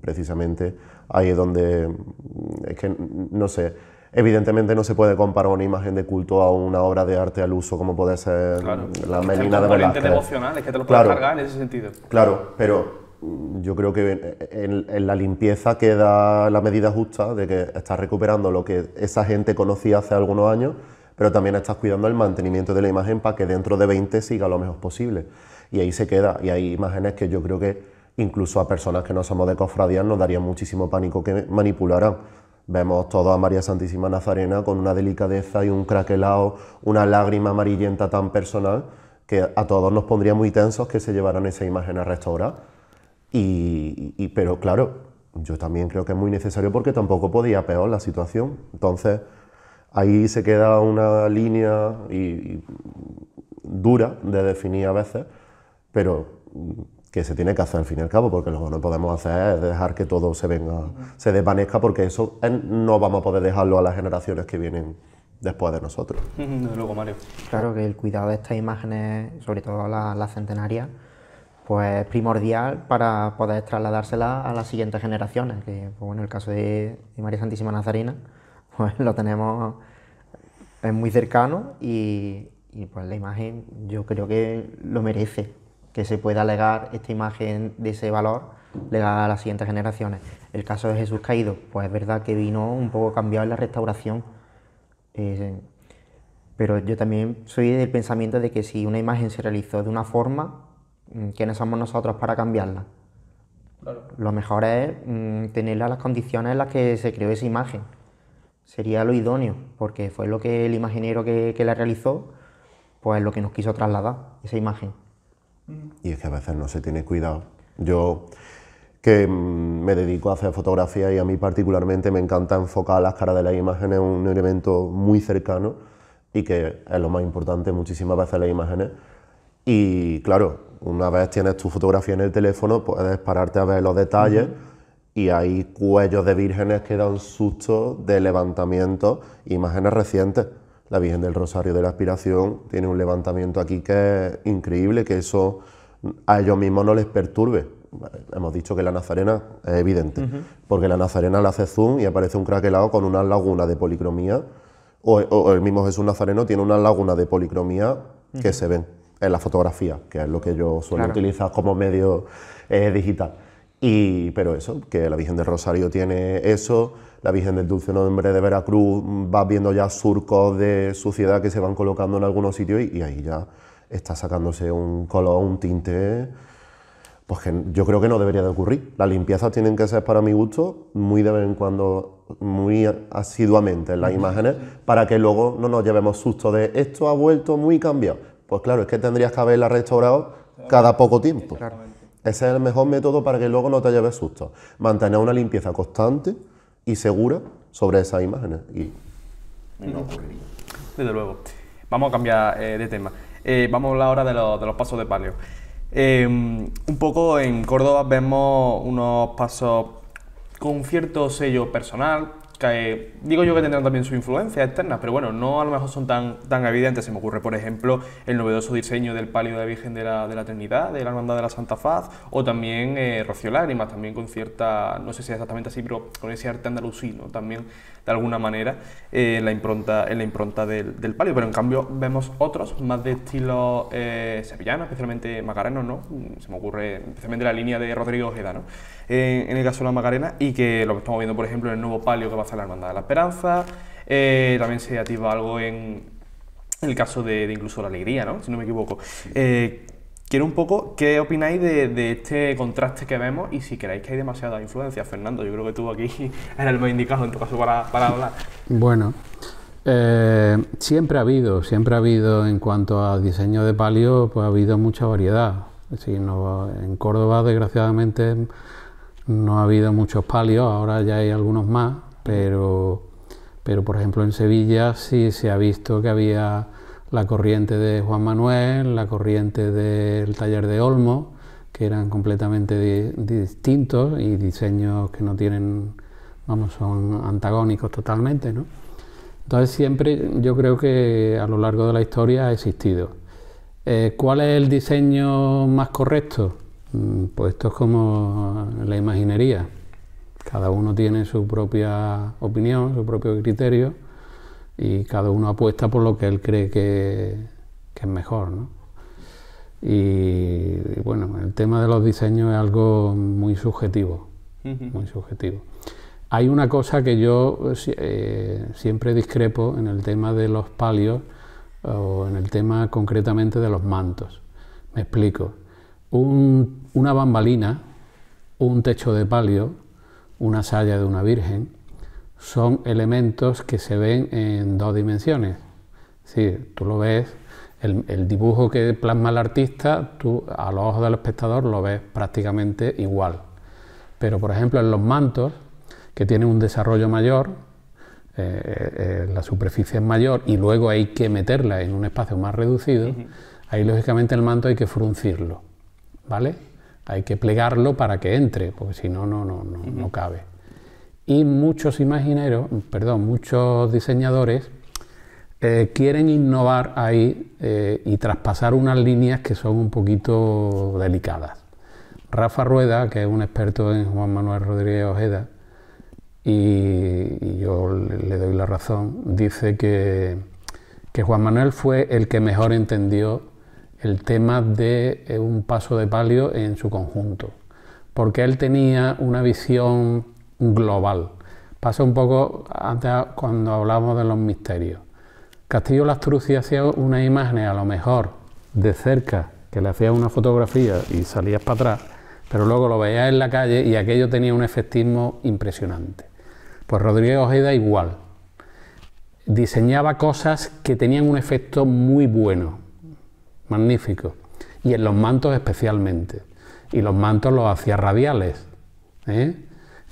precisamente ahí es donde, mm, es que mm, no sé, evidentemente no se puede comparar una imagen de culto a una obra de arte al uso como puede ser la Melina de Velázquez. es que te lo puedes claro, cargar en ese sentido. Claro, pero yo creo que en, la limpieza queda la medida justa de que estás recuperando lo que esa gente conocía hace algunos años, pero también estás cuidando el mantenimiento de la imagen para que dentro de 20 siga lo mejor posible. Y ahí se queda, y hay imágenes que yo creo que incluso a personas que no somos de cofradías nos daría muchísimo pánico que manipularan. Vemos todo a María Santísima Nazarena con una delicadeza y un craquelado, una lágrima amarillenta tan personal que a todos nos pondría muy tensos que se llevaran esa imagen a restaurar y, pero claro, yo también creo que es muy necesario porque tampoco podía peor la situación. Entonces, ahí se queda una línea y, dura de definir a veces, pero mm, que se tiene que hacer al fin y al cabo, porque lo que no podemos hacer es dejar que todo se venga, se desvanezca, porque eso no vamos a poder dejarlo a las generaciones que vienen después de nosotros. luego, Mario. Claro que el cuidado de estas imágenes, sobre todo las la centenarias, pues primordial para poder trasladársela a las siguientes generaciones, que pues, bueno, el caso de, María Santísima Nazarena, pues lo tenemos es muy cercano y, y, pues la imagen yo creo que lo merece, que se pueda legar esta imagen de ese valor a las siguientes generaciones. El caso de Jesús Caído, pues es verdad que vino un poco cambiado en la restauración, eh, pero yo también soy del pensamiento de que si una imagen se realizó de una forma, Mm, ¿quiénes somos nosotros para cambiarla? Lo mejor es mmm, tenerla las condiciones en las que se creó esa imagen. Sería lo idóneo, porque fue lo que el imaginero que, que la realizó, pues lo que nos quiso trasladar, esa imagen. Y es que a veces no se tiene cuidado. Yo que mm, me dedico a hacer fotografía y a mí particularmente me encanta enfocar las caras de las imágenes en un elemento muy cercano y que es lo más importante muchísimas veces las imágenes. Y claro, una vez tienes tu fotografía en el teléfono, puedes pararte a ver los detalles. Y hay cuellos de vírgenes que dan susto de levantamiento, imágenes recientes. La Virgen del Rosario de la Aspiración tiene un levantamiento aquí que es increíble, que eso a ellos mismos no les perturbe. Hemos dicho que la Nazarena es evidente, porque la Nazarena la hace zoom y aparece un craquelado con una laguna de policromía, o, el mismo Jesús Nazareno tiene una laguna de policromía que se ven en la fotografía, que es lo que yo suelo utilizar como medio eh, digital. Y, pero eso, que la Virgen del Rosario tiene eso, la Virgen del Dulce Nombre de Veracruz mm, va viendo ya surcos de suciedad que se van colocando en algunos sitios y, ahí ya está sacándose un color, un tinte, pues que yo creo que no debería de ocurrir. Las limpiezas tienen que ser, para mi gusto, muy de vez en cuando, muy asiduamente en las imágenes, para que luego no nos llevemos susto de esto ha vuelto muy cambiado pues claro, es que tendrías que haberla restaurado cada poco tiempo. Ese es el mejor método para que luego no te lleves susto. Mantener una limpieza constante y segura sobre esas imágenes. Y... Pues, desde luego. Vamos a cambiar eh, de tema. Eh, vamos a hablar ahora de, los pasos de palio. Em, un poco en Córdoba vemos unos pasos con cierto sello personal, digo yo que tendrán también su influencia externa, pero bueno, no a lo mejor son tan, tan evidentes. Se me ocurre, por ejemplo, el novedoso diseño del palio de la Virgen de la, de Trinidad, de la Hermandad de la Santa Faz, o también eh, Rocío Lágrimas, también con cierta, no sé si exactamente así, pero con ese arte andalusino también, de alguna manera, en eh, la impronta, en la impronta del, palio. Pero en cambio vemos otros más de estilo eh, sevillano, especialmente macareno, ¿no? Mm, se me ocurre, especialmente la línea de Rodrigo Ojeda, ¿no? Eh, en el caso de la Macarena, y que lo que estamos viendo, por ejemplo, en el nuevo palio que va la Hermandad de la Esperanza. Eh, también se activa algo en, el caso de, incluso la Alegría, ¿no? Si no me equivoco. Eh, quiero un poco qué opináis de, este contraste que vemos y si creéis que hay demasiada influencia. Fernando, yo creo que tú aquí eres el más indicado en tu caso para, para hablar. Bueno. Eh, siempre ha habido, siempre ha habido en cuanto a diseño de palio, pues ha habido mucha variedad. Si no, en Córdoba, desgraciadamente, no ha habido muchos palios, ahora ya hay algunos más, pero, por ejemplo en Sevilla sí se ha visto que había la corriente de Juan Manuel, la corriente del taller de Olmo, que eran completamente distintos y diseños que no tienen, vamos, son antagónicos totalmente, Entonces siempre yo creo que a lo largo de la historia ha existido. Eh, ¿Cuál es el diseño más correcto? Mm, pues esto es como la imaginería. Cada uno tiene su propia opinión, su propio criterio y cada uno apuesta por lo que él cree que, es mejor. Y, bueno, el tema de los diseños es algo muy subjetivo, muy subjetivo. Hay una cosa que yo eh, siempre discrepo en el tema de los palios o en el tema concretamente de los mantos. Me explico. una bambalina, un techo de palio, una saya de una virgen, son elementos que se ven en dos dimensiones. si tú lo ves, el, dibujo que plasma el artista, tú a los ojos del espectador lo ves prácticamente igual. Pero, por ejemplo, en los mantos, que tienen un desarrollo mayor, eh, eh, eh, la superficie es mayor y luego hay que meterla en un espacio más reducido, ahí lógicamente el manto hay que fruncirlo, ¿vale? Hay que plegarlo para que entre, porque si no, no, no, no, cabe. Y muchos imagineros, perdón, muchos diseñadores eh, quieren innovar ahí eh, y traspasar unas líneas que son un poquito delicadas. Rafa Rueda, que es un experto en Juan Manuel Rodríguez Ojeda, y, yo le doy la razón, dice que, que Juan Manuel fue el que mejor entendió el tema de eh, un paso de palio en su conjunto, porque él tenía una visión global. Pasa un poco antes cuando hablamos de los misterios. Castillo Lastrucci hacía una imagen a lo mejor de cerca, que le hacía una fotografía y salías para atrás, pero luego lo veías en la calle y aquello tenía un efectismo impresionante. Pues Rodríguez Ojeda igual. Diseñaba cosas que tenían un efecto muy bueno, magnífico. Y en los mantos especialmente. Y los mantos los hacía radiales. ¿eh?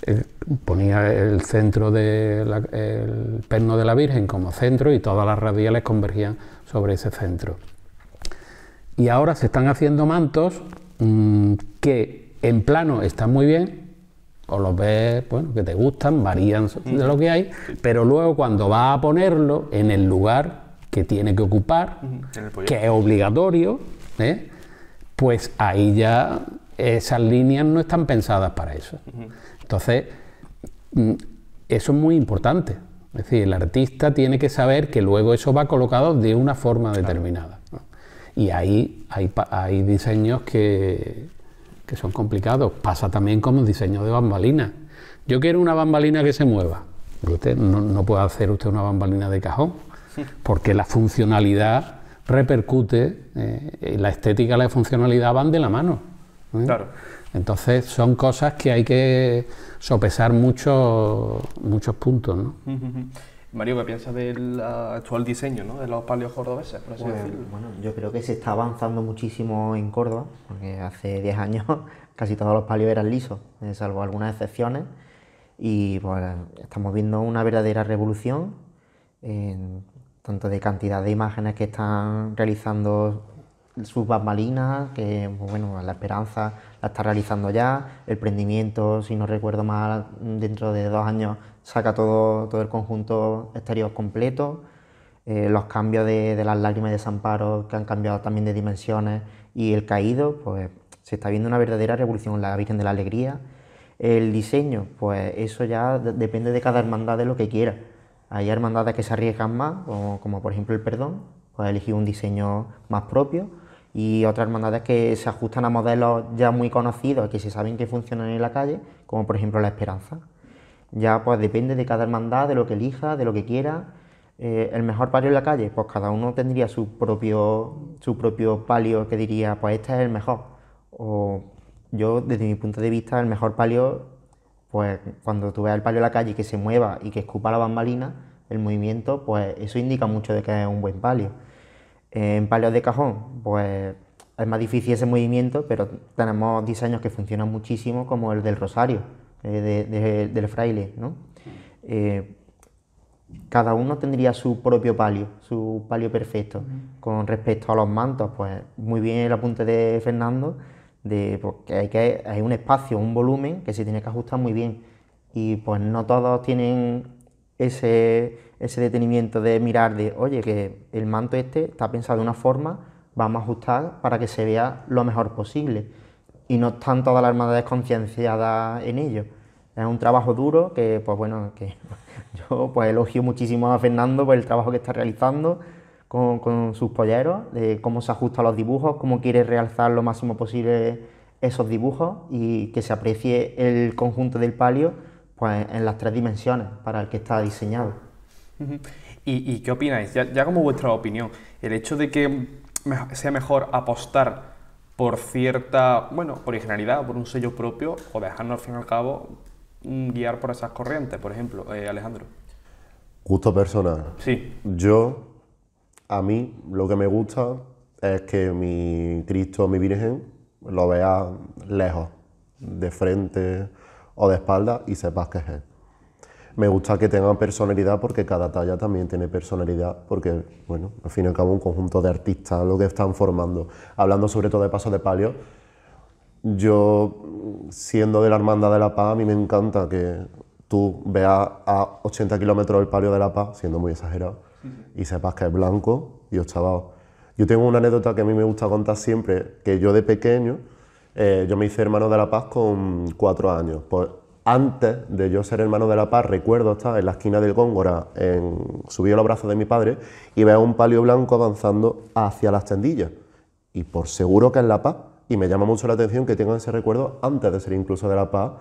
Eh, ponía el centro del perno de la Virgen como centro y todas las radiales convergían sobre ese centro. Y ahora se están haciendo mantos mm, que en plano están muy bien, o los ves, bueno, que te gustan, varían de lo que hay, pero luego cuando va a ponerlo en el lugar que tiene que ocupar, que es obligatorio, ¿eh? pues ahí ya esas líneas no están pensadas para eso. Entonces, mm, eso es muy importante. Es decir, el artista tiene que saber que luego eso va colocado de una forma determinada. Y ahí hay, diseños que, son complicados. Pasa también como el diseño de bambalinas. Yo quiero una bambalina que se mueva. Usted no puede hacer usted una bambalina de cajón porque la funcionalidad repercute, eh, la estética y la funcionalidad van de la mano. ¿eh? Entonces son cosas que hay que sopesar mucho, muchos puntos. ¿no? Mario, ¿qué piensas del actual diseño de los palios cordobeses, por así pues, yo creo que se está avanzando muchísimo en Córdoba, porque hace 10 años casi todos los palios eran lisos, eh, salvo algunas excepciones, y estamos viendo una verdadera revolución en tanto de cantidad de imágenes que están realizando sus bambalinas, que pues bueno, la esperanza la está realizando ya, el prendimiento, si no recuerdo mal, dentro de dos años saca todo, el conjunto exterior completo, eh, los cambios de, las lágrimas de desamparo que han cambiado también de dimensiones y el caído, pues se está viendo una verdadera revolución en la Virgen de la Alegría. El diseño, pues eso ya depende de cada hermandad de lo que quiera hay hermandades que se arriesgan más, como, por ejemplo el perdón, pues elegir un diseño más propio y otras hermandades que se ajustan a modelos ya muy conocidos que se saben que funcionan en la calle, como por ejemplo la esperanza. Ya pues depende de cada hermandad, de lo que elija, de lo que quiera. Eh, el mejor palio en la calle, pues cada uno tendría su propio, su propio palio que diría, pues este es el mejor. O yo, desde mi punto de vista, el mejor palio pues cuando tú veas el palio en la calle que se mueva y que escupa la bambalina, el movimiento, pues eso indica mucho de que es un buen palio. En palios de cajón, pues es más difícil ese movimiento, pero tenemos diseños que funcionan muchísimo, como el del rosario, eh, del fraile, ¿no? Eh, cada uno tendría su propio palio, su palio perfecto. Con respecto a los mantos, pues muy bien el apunte de Fernando, de porque pues, hay, que, hay un espacio, un volumen que se tiene que ajustar muy bien. Y pues no todos tienen ese, ese detenimiento de mirar de, oye, que el manto este está pensado de una forma, vamos a ajustar para que se vea lo mejor posible. Y no están todas las armadas desconcienciadas en ello. Es un trabajo duro que, pues bueno, que yo pues elogio muchísimo a Fernando por el trabajo que está realizando con, sus polleros, de cómo se ajusta a los dibujos, cómo quiere realzar lo máximo posible esos dibujos y que se aprecie el conjunto del palio pues, en las tres dimensiones para el que está diseñado. ¿Y, qué opináis? Ya, como vuestra opinión, el hecho de que sea mejor apostar por cierta, bueno, originalidad, por un sello propio, o dejarnos al fin y al cabo mm, guiar por esas corrientes, por ejemplo, eh, Alejandro. Gusto personal. Sí. Yo a mí lo que me gusta es que mi Cristo, mi Virgen, lo vea lejos, de frente o de espalda y sepas que es él. Me gusta que tengan personalidad porque cada talla también tiene personalidad, porque, bueno, al fin y al cabo un conjunto de artistas lo que están formando. Hablando sobre todo de Paso de palio, yo, siendo de la Hermandad de la Paz, a mí me encanta que tú veas a 80 kilómetros el palio de la Paz, siendo muy exagerado, y sepas que es blanco y ochavado. Yo tengo una anécdota que a mí me gusta contar siempre, que yo de pequeño, eh, yo me hice hermano de la paz con cuatro años. Pues antes de yo ser hermano de la paz, recuerdo estar en la esquina del Góngora, en, subí a los brazos de mi padre y veo un palio blanco avanzando hacia las tendillas. Y por seguro que es la paz. Y me llama mucho la atención que tengan ese recuerdo antes de ser incluso de la paz,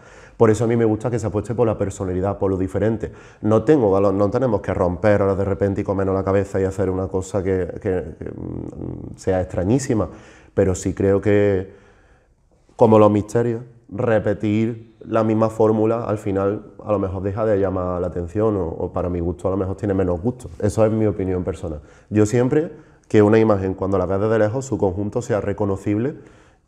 por eso a mí me gusta que se apueste por la personalidad, por lo diferente. No, tengo, no tenemos que romper ahora de repente y comernos la cabeza y hacer una cosa que, mm, sea extrañísima, pero sí creo que, como los misterios, repetir la misma fórmula al final a lo mejor deja de llamar la atención o, para mi gusto a lo mejor tiene menos gusto. Eso es mi opinión personal. Yo siempre que una imagen cuando la veas desde lejos su conjunto sea reconocible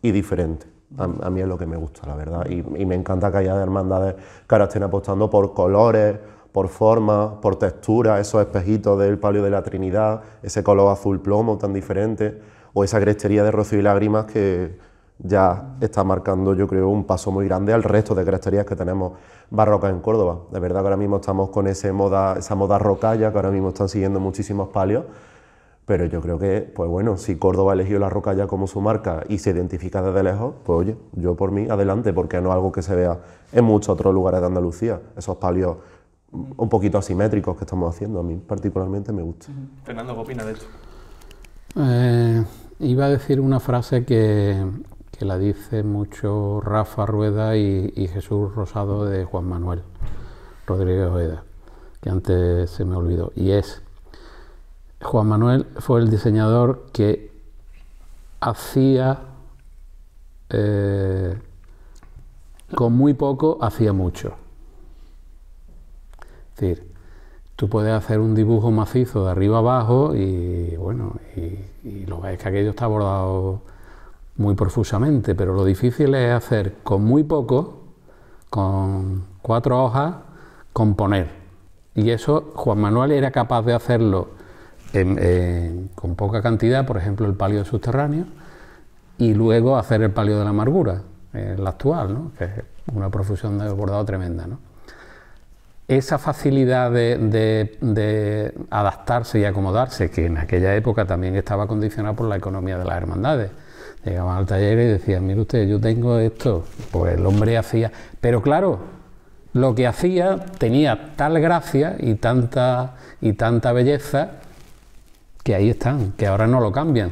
y diferente. A, mí es lo que me gusta, la verdad. Y, me encanta que haya hermandades que ahora estén apostando por colores, por formas, por textura, esos espejitos del palio de la Trinidad, ese color azul plomo tan diferente, o esa crestería de rocío y lágrimas que ya está marcando, yo creo, un paso muy grande al resto de cresterías que tenemos barrocas en Córdoba. De verdad que ahora mismo estamos con moda, esa moda rocalla que ahora mismo están siguiendo muchísimos palios pero yo creo que, pues bueno, si Córdoba ha elegido la roca ya como su marca y se identifica desde lejos, pues oye, yo por mí adelante, porque no es algo que se vea en muchos otros lugares de Andalucía, esos palios un poquito asimétricos que estamos haciendo, a mí particularmente me gusta. Fernando, ¿qué opinas de esto? Eh, iba a decir una frase que, la dice mucho Rafa Rueda y, y, Jesús Rosado de Juan Manuel Rodríguez Oeda, que antes se me olvidó, y es Juan Manuel fue el diseñador que hacía eh, con muy poco, hacía mucho. Es decir, tú puedes hacer un dibujo macizo de arriba abajo y bueno, y, y lo ves que aquello está bordado muy profusamente, pero lo difícil es hacer con muy poco, con cuatro hojas, componer. Y eso Juan Manuel era capaz de hacerlo con poca cantidad, por ejemplo, el palio subterráneo, y luego hacer el palio de la amargura, el actual, ¿no? que es una profusión de bordado tremenda. ¿no? Esa facilidad de, de, adaptarse y acomodarse, que en aquella época también estaba condicionada por la economía de las hermandades. Llegaban al taller y decían, mire usted, yo tengo esto. Pues el hombre hacía. Pero claro, lo que hacía tenía tal gracia y tanta, y tanta belleza que ahí están, que ahora no lo cambian,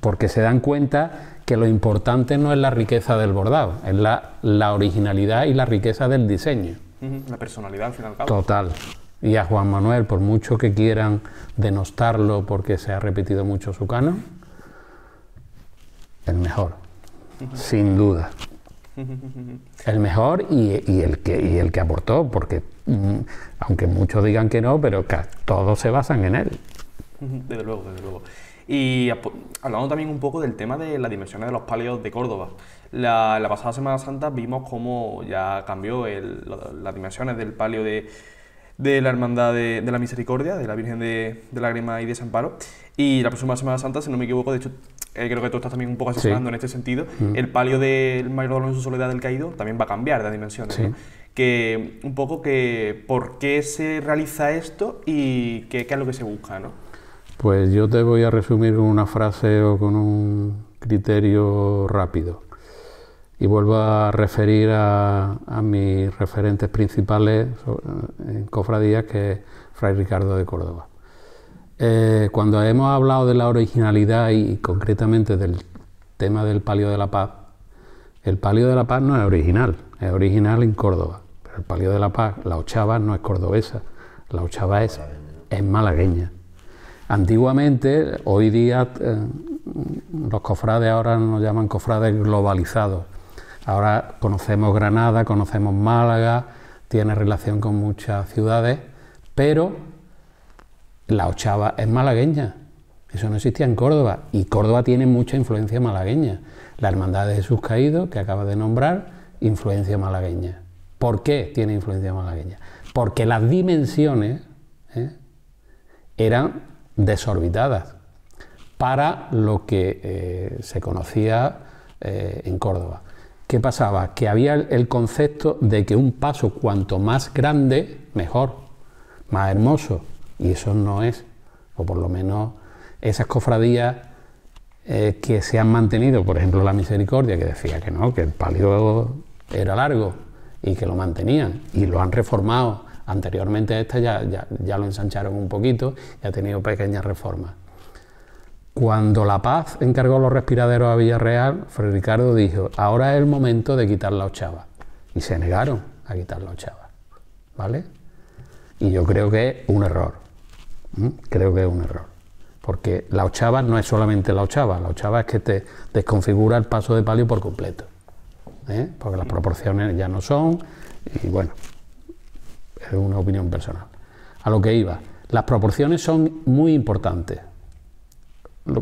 porque se dan cuenta que lo importante no es la riqueza del bordado, es la, originalidad y la riqueza del diseño. La personalidad al final. Total. Y a Juan Manuel, por mucho que quieran denostarlo porque se ha repetido mucho su canon, el mejor, sin duda. El mejor y, el que, y el que aportó, porque mm, aunque muchos digan que no, pero todos se basan en él. Desde luego, desde luego. Y hablando también un poco del tema de las dimensiones de los palios de Córdoba. La, pasada Semana Santa vimos cómo ya cambió las dimensiones del palio de, la Hermandad de, la Misericordia, de la Virgen de, de y Desamparo. Y la próxima Semana Santa, si no me equivoco, de hecho, eh, creo que tú estás también un poco asesorando en este sentido, el palio del Mayor Dolor en su soledad del caído también va a cambiar de dimensiones. Que un poco que por qué se realiza esto y qué, qué es lo que se busca, ¿no? Pues yo te voy a resumir con una frase o con un criterio rápido. Y vuelvo a referir a, mis referentes principales en cofradías, que es Fray Ricardo de Córdoba. Eh, cuando hemos hablado de la originalidad y, concretamente del tema del palio de la paz, el palio de la paz no es original, es original en Córdoba. Pero el palio de la paz, la ochava no es cordobesa, la ochava es malagueña. Antiguamente, hoy día, eh, los cofrades ahora nos llaman cofrades globalizados. Ahora conocemos Granada, conocemos Málaga, tiene relación con muchas ciudades, pero la ochava es malagueña. Eso no existía en Córdoba y Córdoba tiene mucha influencia malagueña. La Hermandad de Jesús Caído, que acaba de nombrar, influencia malagueña. ¿Por qué tiene influencia malagueña? Porque las dimensiones ¿eh? eran desorbitadas para lo que eh, se conocía eh, en Córdoba. ¿Qué pasaba? Que había el concepto de que un paso cuanto más grande, mejor, más hermoso. Y eso no es, o por lo menos esas cofradías eh, que se han mantenido, por ejemplo la Misericordia, que decía que no, que el palio era largo y que lo mantenían y lo han reformado Anteriormente a esta ya, ya, lo ensancharon un poquito y ha tenido pequeñas reformas. Cuando La Paz encargó los respiraderos a Villarreal, Fray Ricardo dijo, ahora es el momento de quitar la ochava. Y se negaron a quitar la ochava. ¿Vale? Y yo creo que es un error. Creo que es un error. Porque la ochava no es solamente la ochava, la ochava es que te desconfigura el paso de palio por completo. ¿eh? Porque las proporciones ya no son. Y bueno, es una opinión personal. A lo que iba, las proporciones son muy importantes,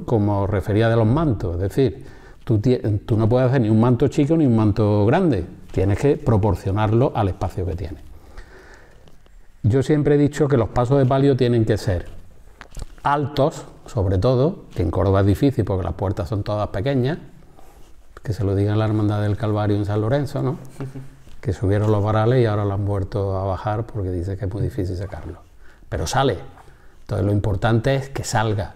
como refería de los mantos, es decir, tú, tú no puedes hacer ni un manto chico ni un manto grande, tienes que proporcionarlo al espacio que tienes. Yo siempre he dicho que los pasos de palio tienen que ser altos, sobre todo, que en Córdoba es difícil porque las puertas son todas pequeñas, que se lo diga la Hermandad del Calvario en San Lorenzo, ¿no? que subieron los varales y ahora lo han vuelto a bajar porque dice que es muy difícil sacarlo. Pero sale. Entonces lo importante es que salga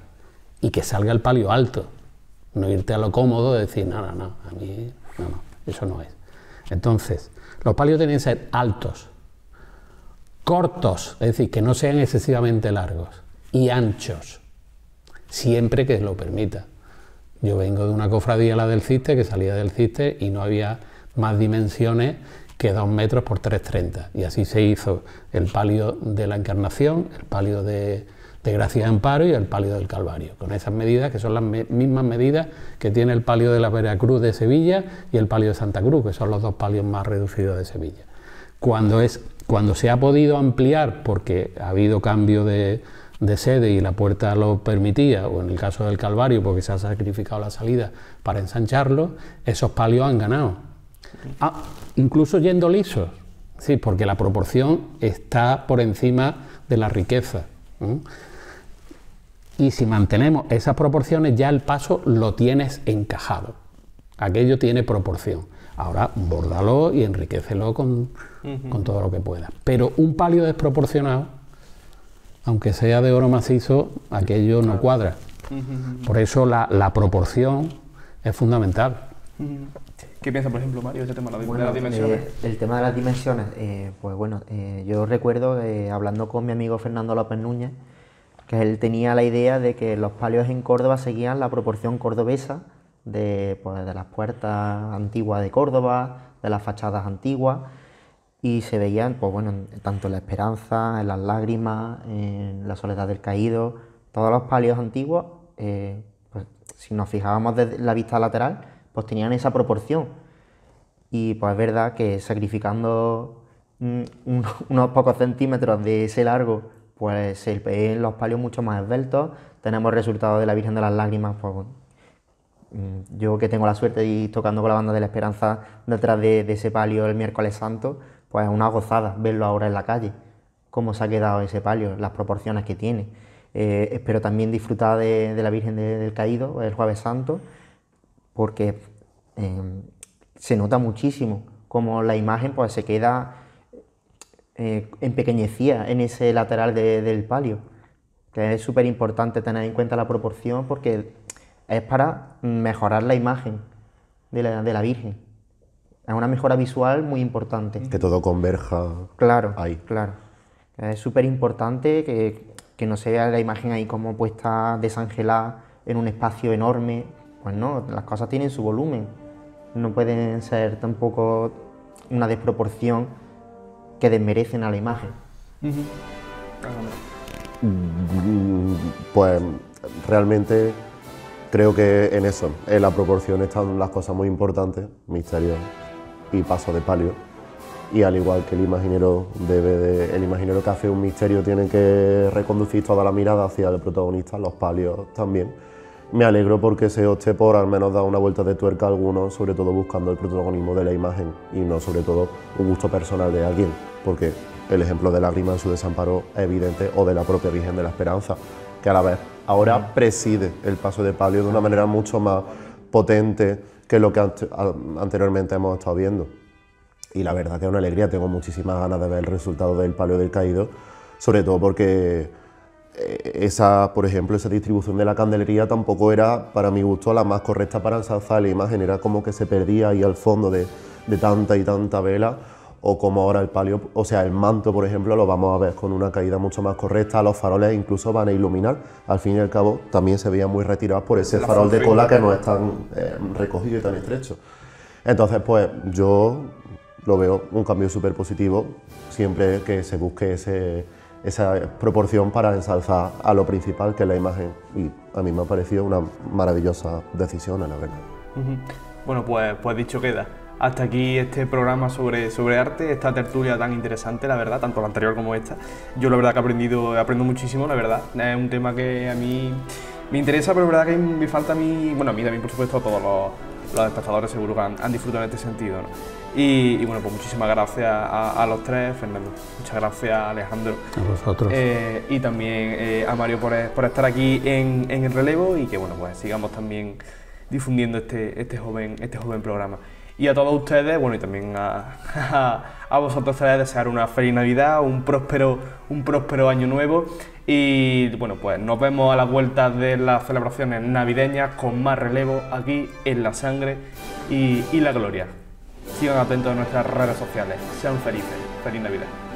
y que salga el palio alto. No irte a lo cómodo de decir, no, no, no, a mí no, no, eso no es. Entonces, los palios tienen que ser altos, cortos, es decir, que no sean excesivamente largos, y anchos, siempre que lo permita. Yo vengo de una cofradía, la del Ciste, que salía del Ciste y no había más dimensiones que 2 metros por 3,30. Y así se hizo el palio de la Encarnación, el palio de, Gracia Amparo y el palio del Calvario, con esas medidas que son las mismas medidas que tiene el palio de la Veracruz de Sevilla y el palio de Santa Cruz, que son los dos palios más reducidos de Sevilla. Cuando, se ha podido ampliar, porque ha habido cambio de sede y la puerta lo permitía, o en el caso del Calvario, porque se ha sacrificado la salida para ensancharlo, esos palios han ganado. Ah, incluso yendo lisos, sí, porque la proporción está por encima de la riqueza. Y si mantenemos esas proporciones, ya el paso lo tienes encajado. Aquello tiene proporción. Ahora bórdalo y enriquecelo con, todo lo que puedas. Pero un palio desproporcionado, aunque sea de oro macizo, aquello no cuadra. Por eso la, proporción es fundamental. ¿Qué piensas, por ejemplo, Mario, de este tema de, las dimensiones? Eh, el tema de las dimensiones, eh, pues bueno, eh, yo recuerdo hablando con mi amigo Fernando López Núñez, que él tenía la idea de que los palios en Córdoba seguían la proporción cordobesa pues, de, las puertas antiguas de Córdoba, de las fachadas antiguas, y se veían, pues bueno, tanto en la esperanza, en las lágrimas, en la soledad del caído, todos los palios antiguos, pues, si nos fijábamos desde la vista lateral, pues tenían esa proporción. Y pues es verdad que sacrificando mm, unos pocos centímetros de ese largo, pues se ven los palios mucho más esbeltos, tenemos resultado de la Virgen de las Lágrimas, pues, mm, yo que tengo la suerte de ir tocando con la banda de la Esperanza detrás de, ese palio el miércoles santo, pues es una gozada verlo ahora en la calle, cómo se ha quedado ese palio, las proporciones que tiene. Eh, espero también disfrutar de, la Virgen del Caído el jueves santo, porque Em, se nota muchísimo como la imagen pues, se queda eh, empequeñecida en ese lateral del palio, que es súper importante tener en cuenta la proporción porque es para mejorar la imagen de la, Virgen. Es una mejora visual muy importante. Que todo converja claro, ahí. Claro. Es súper importante que, que no se vea la imagen ahí como puesta desangelada en un espacio enorme. Pues no, las cosas tienen su volumen no pueden ser tampoco una desproporción que desmerecen a la imagen. Mm, pues realmente creo que en eso, en la proporción están las cosas muy importantes, misterio y paso de palio. Y al igual que el imaginero debe de, el imaginero que hace un misterio tiene que reconducir toda la mirada hacia el protagonista, los palios también me alegro porque se opte por al menos dar una vuelta de tuerca a algunos, sobre todo buscando el protagonismo de la imagen y no sobre todo un gusto personal de alguien, porque el ejemplo de Lágrima en su desamparo es evidente, o de la propia Virgen de la Esperanza, que a la vez ahora preside el paso de palio de una manera mucho más potente que lo que anteriormente hemos estado viendo. Y la verdad que es una alegría, tengo muchísimas ganas de ver el resultado del palio del caído, sobre todo porque eh, esa, por ejemplo, esa distribución de la candelería tampoco era, para mi gusto, la más correcta para ensalzar la imagen, era como que se perdía ahí al fondo de, tanta y tanta vela, o como ahora el palio, o sea, el manto, por ejemplo, lo vamos a ver con una caída mucho más correcta, los faroles incluso van a iluminar, al fin y al cabo también se veían muy retirados por ese farol de cola que no es tan eh, recogido y tan estrecho. Entonces, pues yo lo veo un cambio súper positivo, siempre que se busque ese esa proporción para ensalzar a lo principal que es la imagen. Y a mí me ha parecido una maravillosa decisión, en la verdad. Bueno, pues, pues dicho queda. Hasta aquí este programa sobre, sobre arte, esta tertulia tan interesante, la verdad, tanto la anterior como esta. Yo la verdad que he aprendido, aprendo muchísimo, la verdad. Es un tema que a mí me interesa, pero la verdad que me falta a mí, bueno, a mí también por supuesto a todos los, los espectadores seguro que han, disfrutado en este sentido. Y, bueno, pues muchísimas gracias a, los tres, Fernando. Muchas gracias, Alejandro. A vosotros. Eh, y también eh, a Mario por, estar aquí en, el relevo y que, bueno, pues sigamos también difundiendo este, este, joven, este joven programa. Y a todos ustedes, bueno, y también a, vosotros tres, desear una feliz Navidad, un próspero, un próspero año nuevo. Y bueno, pues nos vemos a la vuelta de las celebraciones navideñas con más relevo aquí en la sangre y la gloria. Sigan atentos a nuestras redes sociales. Sean felices. Feliz Navidad.